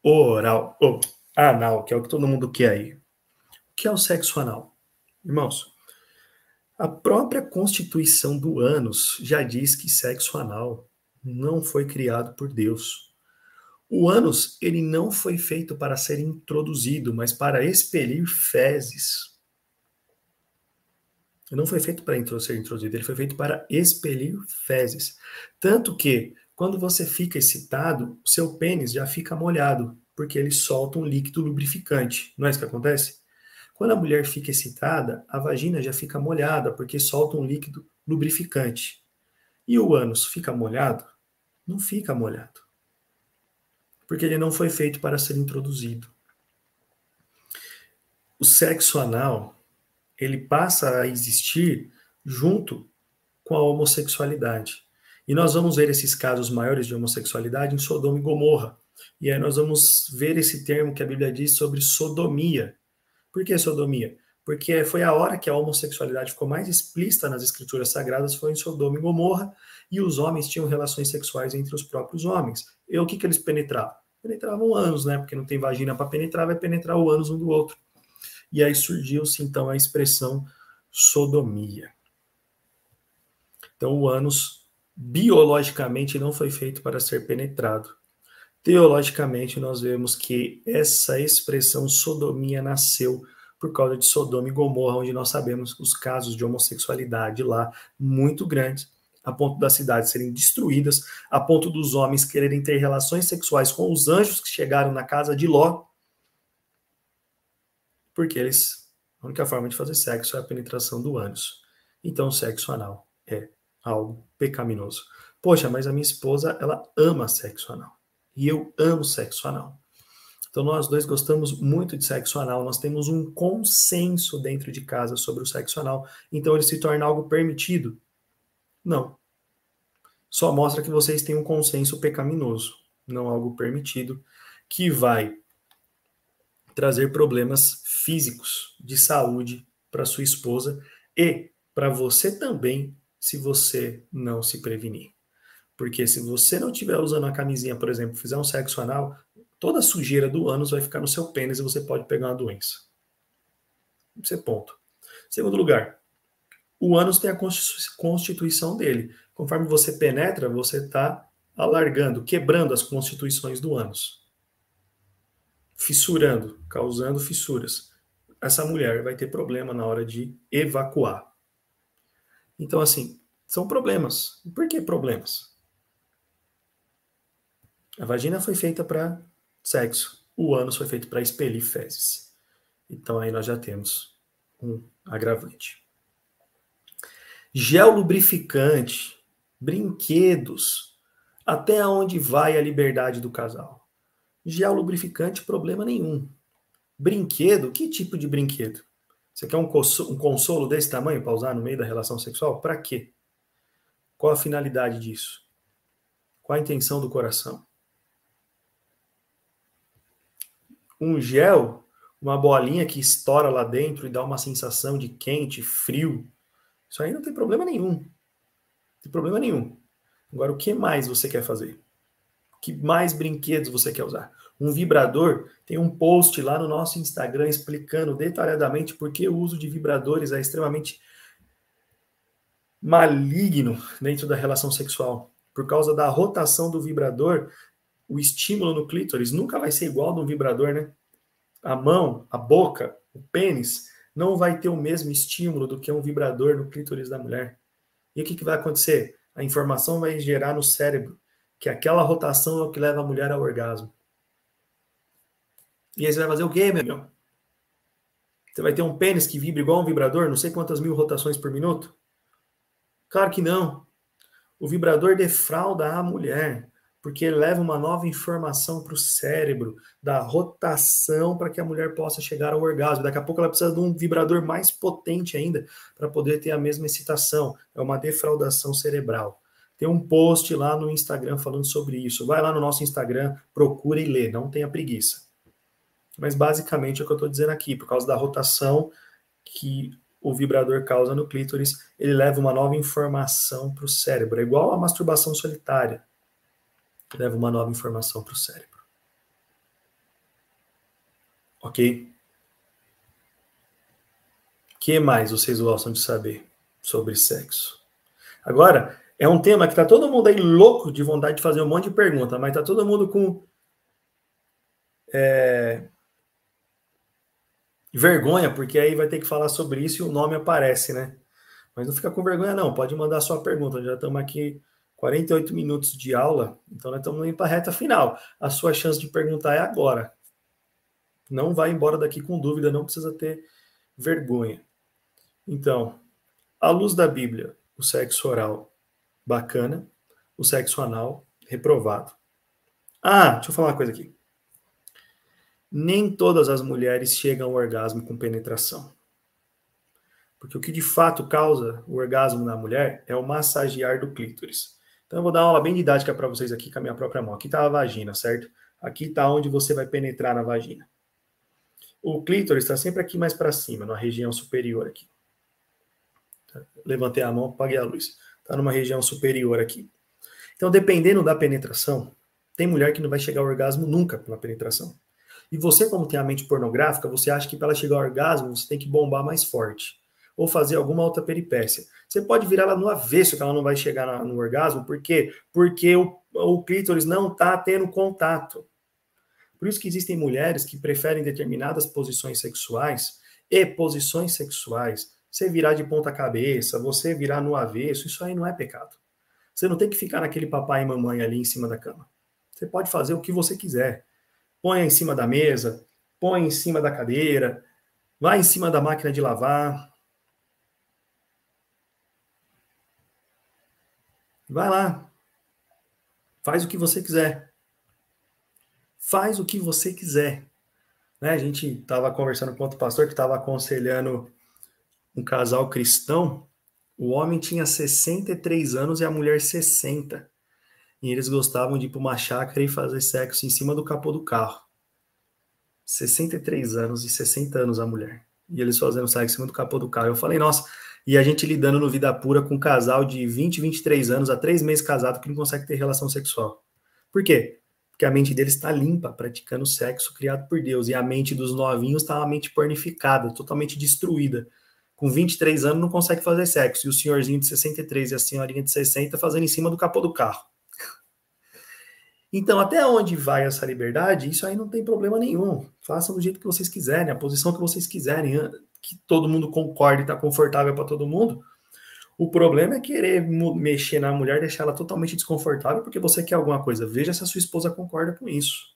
oral, ou anal, que é o que todo mundo quer aí. O que é o sexo anal? Irmãos, a própria constituição do ânus já diz que sexo anal não foi criado por Deus. O ânus, ele não foi feito para ser introduzido, mas para expelir fezes. não foi feito para ser introduzido, ele foi feito para expelir fezes. Tanto que, quando você fica excitado, seu pênis já fica molhado, porque ele solta um líquido lubrificante. Não é isso que acontece? Quando a mulher fica excitada, a vagina já fica molhada, porque solta um líquido lubrificante. E o ânus fica molhado? Não fica molhado. Porque ele não foi feito para ser introduzido. O sexo anal, ele passa a existir junto com a homossexualidade. E nós vamos ver esses casos maiores de homossexualidade em Sodoma e Gomorra. E aí nós vamos ver esse termo que a Bíblia diz sobre sodomia, por que sodomia? Porque foi a hora que a homossexualidade ficou mais explícita nas escrituras sagradas, foi em Sodoma e Gomorra, e os homens tinham relações sexuais entre os próprios homens. E o que, que eles penetravam? Penetravam ânus, né? Porque não tem vagina para penetrar, vai penetrar o ânus um do outro. E aí surgiu-se então a expressão sodomia. Então o ânus biologicamente não foi feito para ser penetrado. Teologicamente, nós vemos que essa expressão sodomia nasceu por causa de Sodoma e Gomorra, onde nós sabemos os casos de homossexualidade lá muito grandes, a ponto das cidades serem destruídas, a ponto dos homens quererem ter relações sexuais com os anjos que chegaram na casa de Ló, porque eles a única forma de fazer sexo é a penetração do ânus. Então, sexo anal é algo pecaminoso. Poxa, mas a minha esposa, ela ama sexo anal. E eu amo sexo anal. Então nós dois gostamos muito de sexo anal, nós temos um consenso dentro de casa sobre o sexo anal. Então ele se torna algo permitido? Não. Só mostra que vocês têm um consenso pecaminoso, não algo permitido que vai trazer problemas físicos de saúde para sua esposa e para você também, se você não se prevenir. Porque se você não estiver usando a camisinha, por exemplo, fizer um sexo anal, toda a sujeira do ânus vai ficar no seu pênis e você pode pegar uma doença. Esse é ponto. Segundo lugar, o ânus tem a constituição dele. Conforme você penetra, você está alargando, quebrando as constituições do ânus. Fissurando, causando fissuras. Essa mulher vai ter problema na hora de evacuar. Então, assim, são problemas. Por que problemas? A vagina foi feita para sexo, o ânus foi feito para expelir fezes. Então aí nós já temos um agravante. Gel lubrificante, brinquedos, até onde vai a liberdade do casal? Gel lubrificante, problema nenhum. Brinquedo, que tipo de brinquedo? Você quer um, consolo desse tamanho para usar no meio da relação sexual? Para quê? Qual a finalidade disso? Qual a intenção do coração? Um gel, uma bolinha que estoura lá dentro e dá uma sensação de quente, frio. Isso aí não tem problema nenhum. Não tem problema nenhum. Agora, o que mais você quer fazer? Que mais brinquedos você quer usar? Um vibrador, tem um post lá no nosso Instagram explicando detalhadamente por que o uso de vibradores é extremamente maligno dentro da relação sexual. Por causa da rotação do vibrador, o estímulo no clítoris nunca vai ser igual de um vibrador, né? A mão, a boca, o pênis não vai ter o mesmo estímulo do que um vibrador no clítoris da mulher. E o que, que vai acontecer? A informação vai gerar no cérebro que aquela rotação é o que leva a mulher ao orgasmo. E aí você vai fazer o quê, meu Você vai ter um pênis que vibra igual um vibrador, não sei quantas mil rotações por minuto? Claro que não. O vibrador defrauda a mulher porque leva uma nova informação para o cérebro, da rotação para que a mulher possa chegar ao orgasmo. Daqui a pouco ela precisa de um vibrador mais potente ainda para poder ter a mesma excitação. É uma defraudação cerebral. Tem um post lá no Instagram falando sobre isso. Vai lá no nosso Instagram, procura e lê, não tenha preguiça. Mas basicamente é o que eu estou dizendo aqui, por causa da rotação que o vibrador causa no clítoris, ele leva uma nova informação para o cérebro. É igual a masturbação solitária leva uma nova informação para o cérebro. Ok? O que mais vocês gostam de saber sobre sexo? Agora, é um tema que está todo mundo aí louco de vontade de fazer um monte de pergunta, mas está todo mundo com é, vergonha, porque aí vai ter que falar sobre isso e o nome aparece, né? Mas não fica com vergonha, não. Pode mandar sua pergunta. Já estamos aqui 48 minutos de aula, então nós estamos indo para a reta final. A sua chance de perguntar é agora. Não vai embora daqui com dúvida, não precisa ter vergonha. Então, à luz da Bíblia, o sexo oral, bacana. O sexo anal, reprovado. Ah, deixa eu falar uma coisa aqui. Nem todas as mulheres chegam ao orgasmo com penetração. Porque o que de fato causa o orgasmo na mulher é o massagear do clítoris. Então, eu vou dar uma aula bem didática para vocês aqui com a minha própria mão. Aqui está a vagina, certo? Aqui está onde você vai penetrar na vagina. O clítoris está sempre aqui mais para cima, na região superior aqui. Tá? Levantei a mão, apaguei a luz. Está numa região superior aqui. Então, dependendo da penetração, tem mulher que não vai chegar ao orgasmo nunca pela penetração. E você, como tem a mente pornográfica, você acha que para ela chegar ao orgasmo, você tem que bombar mais forte ou fazer alguma outra peripécia. Você pode virar ela no avesso, que ela não vai chegar no orgasmo, por quê? Porque o, o clítoris não está tendo contato. Por isso que existem mulheres que preferem determinadas posições sexuais e posições sexuais. Você virar de ponta cabeça, você virar no avesso, isso aí não é pecado. Você não tem que ficar naquele papai e mamãe ali em cima da cama. Você pode fazer o que você quiser. Põe em cima da mesa, põe em cima da cadeira, vai em cima da máquina de lavar, Vai lá. Faz o que você quiser. Faz o que você quiser. Né? A gente estava conversando com outro pastor que estava aconselhando um casal cristão. O homem tinha 63 anos e a mulher 60. E eles gostavam de ir para uma chácara e fazer sexo em cima do capô do carro. 63 anos e 60 anos a mulher. E eles fazendo sexo em cima do capô do carro. Eu falei, nossa, e a gente lidando no Vida Pura com um casal de 20, 23 anos, há três meses casado, que não consegue ter relação sexual. Por quê? Porque a mente deles está limpa, praticando sexo criado por Deus. E a mente dos novinhos está uma mente pornificada, totalmente destruída. Com 23 anos não consegue fazer sexo. E o senhorzinho de 63 e a senhorinha de 60 fazendo em cima do capô do carro. Então, até onde vai essa liberdade? Isso aí não tem problema nenhum. Façam do jeito que vocês quiserem, a posição que vocês quiserem que todo mundo concorde e está confortável para todo mundo. O problema é querer mexer na mulher, deixar ela totalmente desconfortável porque você quer alguma coisa. Veja se a sua esposa concorda com isso.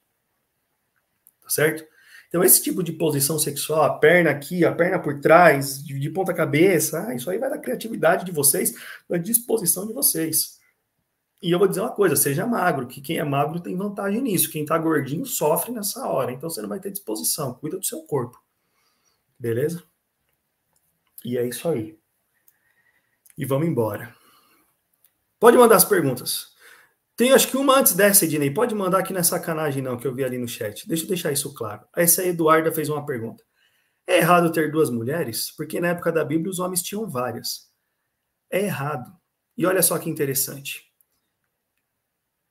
Tá certo? Então, esse tipo de posição sexual, a perna aqui, a perna por trás, de, de ponta cabeça, ah, isso aí vai da criatividade de vocês, da disposição de vocês. E eu vou dizer uma coisa, seja magro, que quem é magro tem vantagem nisso. Quem tá gordinho sofre nessa hora, então você não vai ter disposição. Cuida do seu corpo. Beleza? E é isso aí. E vamos embora. Pode mandar as perguntas. Tem acho que uma antes dessa, Ednei. Pode mandar aqui na sacanagem, não, que eu vi ali no chat. Deixa eu deixar isso claro. Essa Eduarda fez uma pergunta. É errado ter duas mulheres? Porque na época da Bíblia os homens tinham várias. É errado. E olha só que interessante.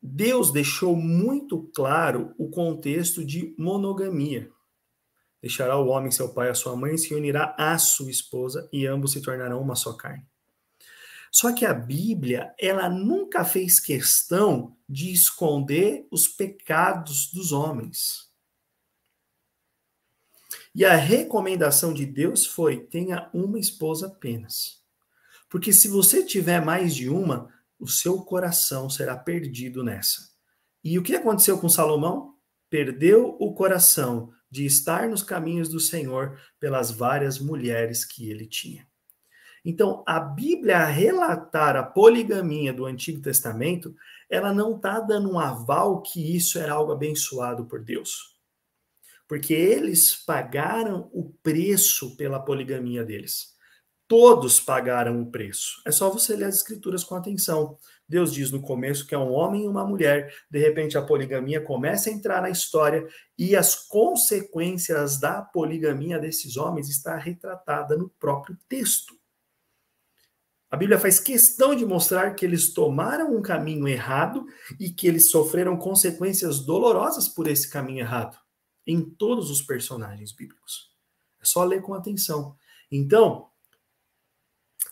Deus deixou muito claro o contexto de monogamia. Deixará o homem seu pai e a sua mãe, se unirá à sua esposa, e ambos se tornarão uma só carne. Só que a Bíblia, ela nunca fez questão de esconder os pecados dos homens. E a recomendação de Deus foi: tenha uma esposa apenas. Porque se você tiver mais de uma, o seu coração será perdido nessa. E o que aconteceu com Salomão? Perdeu o coração de estar nos caminhos do Senhor pelas várias mulheres que ele tinha. Então, a Bíblia a relatar a poligamia do Antigo Testamento, ela não está dando um aval que isso era algo abençoado por Deus. Porque eles pagaram o preço pela poligamia deles. Todos pagaram o preço. É só você ler as escrituras com atenção. Deus diz no começo que é um homem e uma mulher. De repente, a poligamia começa a entrar na história e as consequências da poligamia desses homens está retratada no próprio texto. A Bíblia faz questão de mostrar que eles tomaram um caminho errado e que eles sofreram consequências dolorosas por esse caminho errado em todos os personagens bíblicos. É só ler com atenção. Então,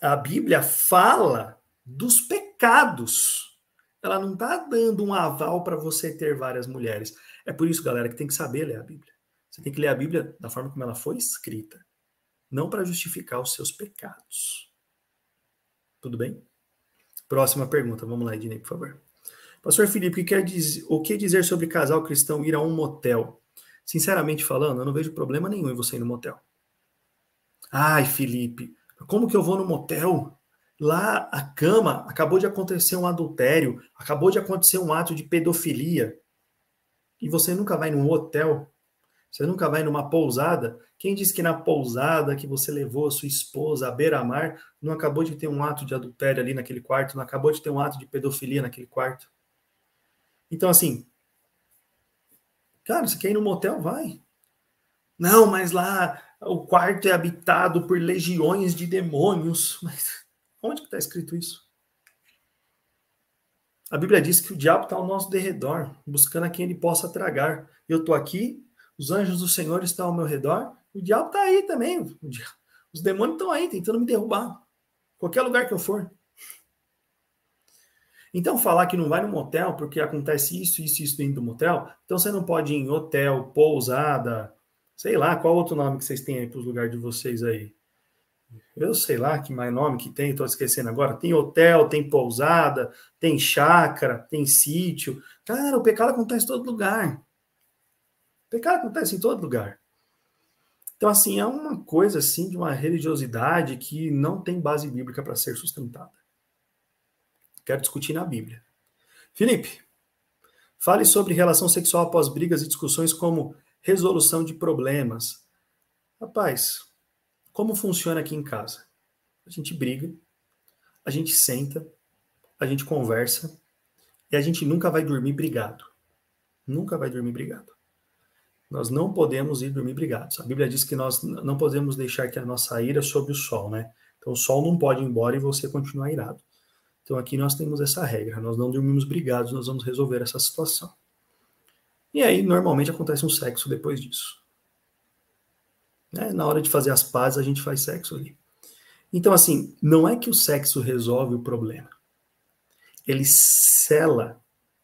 a Bíblia fala dos pecados pecados, ela não está dando um aval para você ter várias mulheres. É por isso, galera, que tem que saber ler a Bíblia. Você tem que ler a Bíblia da forma como ela foi escrita, não para justificar os seus pecados. Tudo bem? Próxima pergunta, vamos lá, Ednei, por favor. Pastor Felipe, que o que dizer sobre casal cristão ir a um motel? Sinceramente falando, eu não vejo problema nenhum em você ir no motel. Ai, Felipe, como que eu vou no motel? Lá a cama acabou de acontecer um adultério, acabou de acontecer um ato de pedofilia. E você nunca vai num hotel, você nunca vai numa pousada. Quem diz que na pousada que você levou a sua esposa à beira-mar não acabou de ter um ato de adultério ali naquele quarto, não acabou de ter um ato de pedofilia naquele quarto? Então, assim, cara, você quer ir num motel? Vai. Não, mas lá o quarto é habitado por legiões de demônios. Mas Onde que está escrito isso? A Bíblia diz que o diabo está ao nosso derredor, buscando a quem ele possa tragar. Eu estou aqui, os anjos do Senhor estão ao meu redor, o diabo está aí também. os demônios estão aí tentando me derrubar. Qualquer lugar que eu for. Então, falar que não vai no motel porque acontece isso, isso, isso dentro do motel, então você não pode ir em hotel, pousada, sei lá, qual outro nome que vocês têm aí para os lugares de vocês aí? eu sei lá que mais nome que tem, estou esquecendo agora. Tem hotel, tem pousada, tem chácara, tem sítio. Cara, o pecado acontece em todo lugar. O pecado acontece em todo lugar. Então, assim, é uma coisa assim de uma religiosidade que não tem base bíblica para ser sustentada. Quero discutir na Bíblia. Felipe, fale sobre relação sexual após brigas e discussões como resolução de problemas. Rapaz, como funciona aqui em casa? A gente briga, a gente senta, a gente conversa e a gente nunca vai dormir brigado. Nunca vai dormir brigado. Nós não podemos ir dormir brigados. A Bíblia diz que nós não podemos deixar que a nossa ira sobre o sol, né? Então o sol não pode ir embora e você continuar irado. Então aqui nós temos essa regra, nós não dormimos brigados, nós vamos resolver essa situação. E aí normalmente acontece um sexo depois disso. Né? Na hora de fazer as pazes, a gente faz sexo ali. Então, assim, não é que o sexo resolve o problema. Ele sela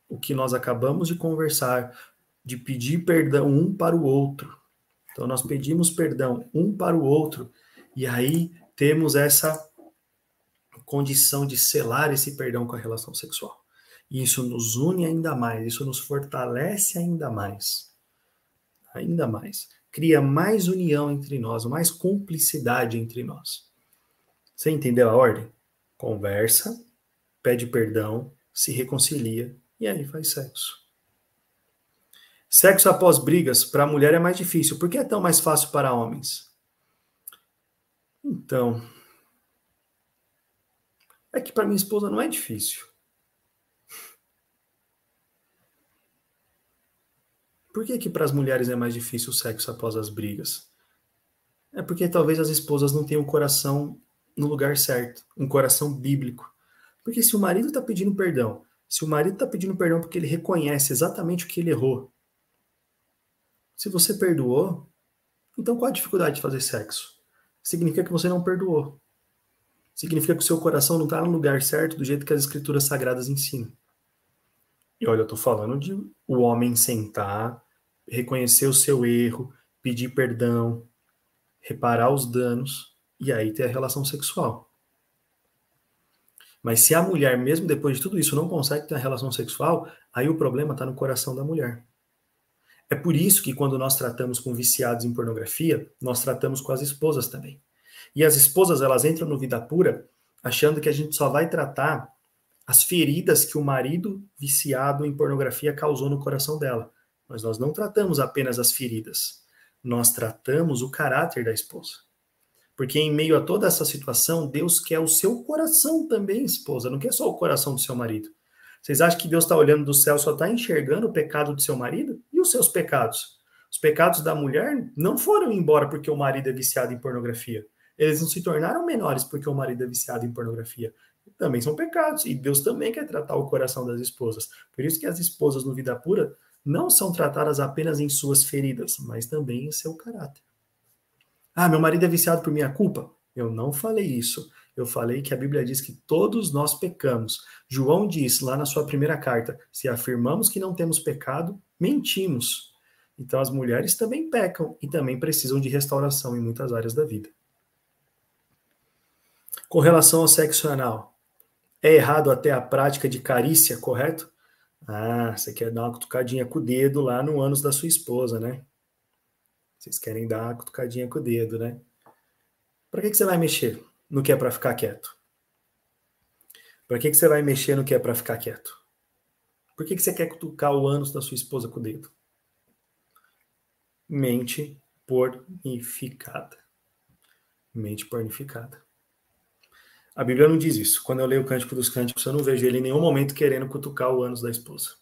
o que nós acabamos de conversar, de pedir perdão um para o outro. Então, nós pedimos perdão um para o outro, e aí temos essa condição de selar esse perdão com a relação sexual. E isso nos une ainda mais, isso nos fortalece ainda mais. Ainda mais cria mais união entre nós, mais cumplicidade entre nós. Você entendeu a ordem? Conversa, pede perdão, se reconcilia e aí faz sexo. Sexo após brigas para a mulher é mais difícil. Por que é tão mais fácil para homens? Então, é que para minha esposa não é difícil. Por que que para as mulheres é mais difícil o sexo após as brigas? É porque talvez as esposas não tenham o coração no lugar certo, um coração bíblico. Porque se o marido está pedindo perdão, se o marido está pedindo perdão porque ele reconhece exatamente o que ele errou, se você perdoou, então qual a dificuldade de fazer sexo? Significa que você não perdoou. Significa que o seu coração não está no lugar certo do jeito que as escrituras sagradas ensinam. E olha, eu estou falando de o homem sentar, reconhecer o seu erro, pedir perdão, reparar os danos e aí ter a relação sexual. Mas se a mulher, mesmo depois de tudo isso, não consegue ter a relação sexual, aí o problema está no coração da mulher. É por isso que quando nós tratamos com viciados em pornografia, nós tratamos com as esposas também. E as esposas, elas entram no vida pura achando que a gente só vai tratar as feridas que o marido viciado em pornografia causou no coração dela mas nós não tratamos apenas as feridas, nós tratamos o caráter da esposa. Porque em meio a toda essa situação, Deus quer o seu coração também, esposa, não quer só o coração do seu marido. Vocês acham que Deus está olhando do céu, só está enxergando o pecado do seu marido? E os seus pecados? Os pecados da mulher não foram embora porque o marido é viciado em pornografia. Eles não se tornaram menores porque o marido é viciado em pornografia. Também são pecados. E Deus também quer tratar o coração das esposas. Por isso que as esposas no Vida Pura não são tratadas apenas em suas feridas, mas também em seu caráter. Ah, meu marido é viciado por minha culpa? Eu não falei isso. Eu falei que a Bíblia diz que todos nós pecamos. João diz lá na sua primeira carta: se afirmamos que não temos pecado, mentimos. Então as mulheres também pecam e também precisam de restauração em muitas áreas da vida. Com relação ao sexo anal, é errado até a prática de carícia, correto? Ah, você quer dar uma cutucadinha com o dedo lá no ânus da sua esposa, né? Vocês querem dar uma cutucadinha com o dedo, né? Para que, que você vai mexer no que é para ficar quieto? Para que, que você vai mexer no que é para ficar quieto? Por que, que você quer cutucar o ânus da sua esposa com o dedo? Mente pornificada. Mente pornificada. A Bíblia não diz isso. Quando eu leio o Cântico dos Cânticos, eu não vejo ele em nenhum momento querendo cutucar o ânus da esposa.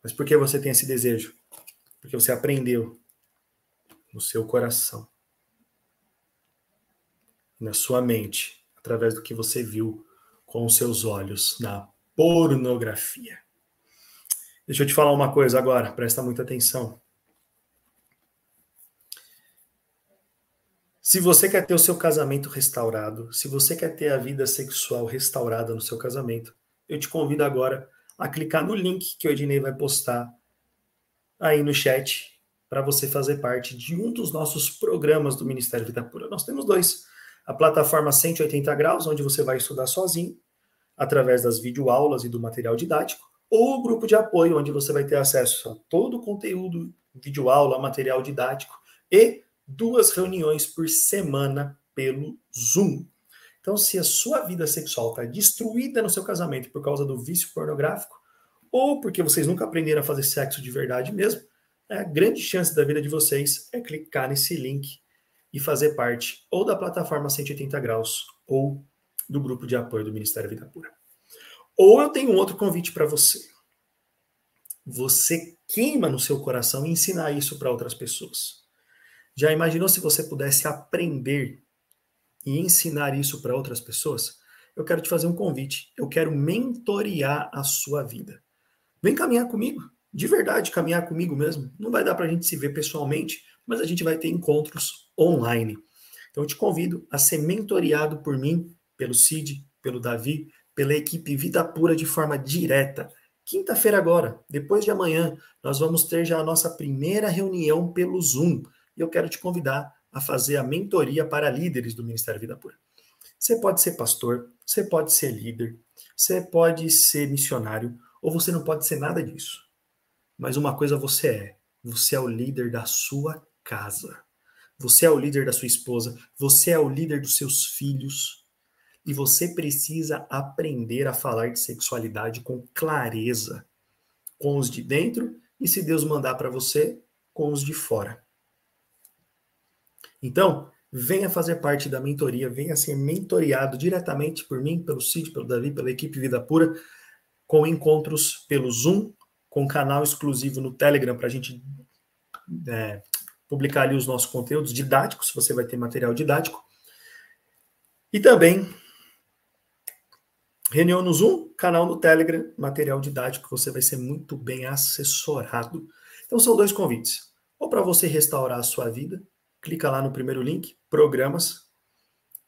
Mas por que você tem esse desejo? Porque você aprendeu no seu coração, na sua mente, através do que você viu com os seus olhos na pornografia. Deixa eu te falar uma coisa agora, presta muita atenção. Se você quer ter o seu casamento restaurado, se você quer ter a vida sexual restaurada no seu casamento, eu te convido agora a clicar no link que o Ednei vai postar aí no chat para você fazer parte de um dos nossos programas do Ministério Vida Pura. Nós temos dois. A plataforma 180 graus, onde você vai estudar sozinho, através das videoaulas e do material didático, ou o grupo de apoio, onde você vai ter acesso a todo o conteúdo, videoaula, material didático e duas reuniões por semana pelo Zoom. Então, se a sua vida sexual está destruída no seu casamento por causa do vício pornográfico, ou porque vocês nunca aprenderam a fazer sexo de verdade mesmo, a grande chance da vida de vocês é clicar nesse link e fazer parte ou da plataforma 180 graus ou do grupo de apoio do Ministério Vida Pura. Ou eu tenho um outro convite para você. Você queima no seu coração ensinar isso para outras pessoas. Já imaginou se você pudesse aprender e ensinar isso para outras pessoas? Eu quero te fazer um convite. Eu quero mentorear a sua vida. Vem caminhar comigo, de verdade, caminhar comigo mesmo. Não vai dar para a gente se ver pessoalmente, mas a gente vai ter encontros online. Então eu te convido a ser mentoreado por mim, pelo Cid, pelo Davi, pela equipe Vida Pura de forma direta. Quinta-feira agora, depois de amanhã, nós vamos ter já a nossa primeira reunião pelo Zoom e eu quero te convidar a fazer a mentoria para líderes do Ministério Vida Pura. Você pode ser pastor, você pode ser líder, você pode ser missionário, ou você não pode ser nada disso. Mas uma coisa você é: você é o líder da sua casa, você é o líder da sua esposa, você é o líder dos seus filhos. E você precisa aprender a falar de sexualidade com clareza, com os de dentro e, se Deus mandar para você, com os de fora. Então, venha fazer parte da mentoria, venha ser mentoriado diretamente por mim, pelo Cid, pelo Davi, pela equipe Vida Pura, com encontros pelo Zoom, com canal exclusivo no Telegram para a gente é, publicar ali os nossos conteúdos didáticos, você vai ter material didático. E também reunião no Zoom, canal no Telegram, material didático, você vai ser muito bem assessorado. Então são dois convites. Ou para você restaurar a sua vida, clica lá no primeiro link, programas,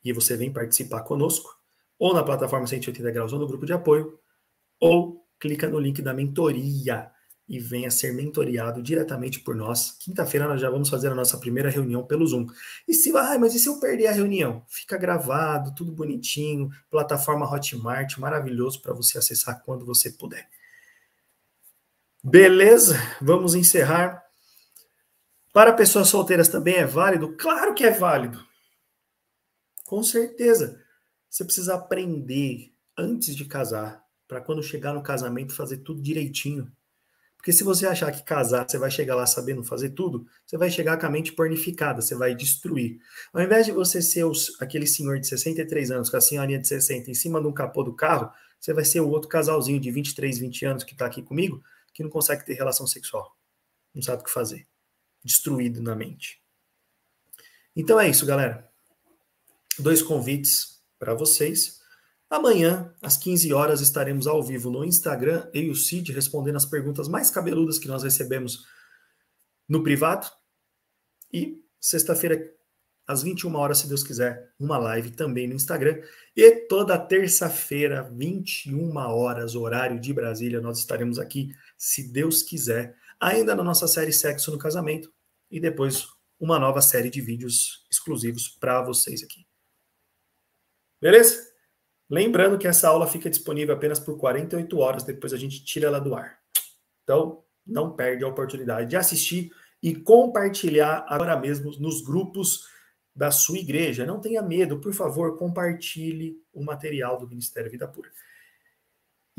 e você vem participar conosco, ou na plataforma 180 graus ou no grupo de apoio, ou clica no link da mentoria e venha ser mentoriado diretamente por nós. Quinta-feira nós já vamos fazer a nossa primeira reunião pelo Zoom. E se vai, ah, mas e se eu perder a reunião? Fica gravado, tudo bonitinho, plataforma Hotmart, maravilhoso para você acessar quando você puder. Beleza? Vamos encerrar. Para pessoas solteiras também é válido? Claro que é válido. Com certeza. Você precisa aprender antes de casar, para quando chegar no casamento fazer tudo direitinho. Porque se você achar que casar, você vai chegar lá sabendo fazer tudo, você vai chegar com a mente pornificada, você vai destruir. Ao invés de você ser os, aquele senhor de 63 anos com a senhorinha de 60 em cima de um capô do carro, você vai ser o outro casalzinho de 23, 20 anos que está aqui comigo, que não consegue ter relação sexual. Não sabe o que fazer destruído na mente. Então é isso, galera. Dois convites para vocês. Amanhã, às 15 horas, estaremos ao vivo no Instagram, eu e o Cid, respondendo as perguntas mais cabeludas que nós recebemos no privado. E sexta-feira, às 21 horas, se Deus quiser, uma live também no Instagram. E toda terça-feira, 21 horas, horário de Brasília, nós estaremos aqui, se Deus quiser ainda na nossa série Sexo no Casamento e depois uma nova série de vídeos exclusivos para vocês aqui. Beleza? Lembrando que essa aula fica disponível apenas por 48 horas, depois a gente tira ela do ar. Então, não perde a oportunidade de assistir e compartilhar agora mesmo nos grupos da sua igreja. Não tenha medo, por favor, compartilhe o material do Ministério Vida Pura.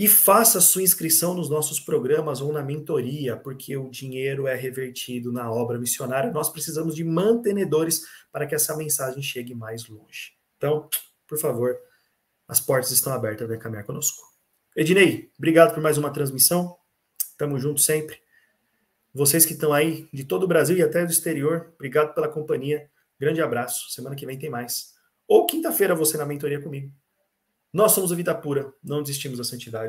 E faça sua inscrição nos nossos programas ou na mentoria, porque o dinheiro é revertido na obra missionária. Nós precisamos de mantenedores para que essa mensagem chegue mais longe. Então, por favor, as portas estão abertas para caminhar conosco. Ednei, obrigado por mais uma transmissão. Tamo junto sempre. Vocês que estão aí de todo o Brasil e até do exterior, obrigado pela companhia. Grande abraço. Semana que vem tem mais. Ou quinta-feira você na mentoria comigo. Nós somos a Vida Pura, não desistimos da santidade.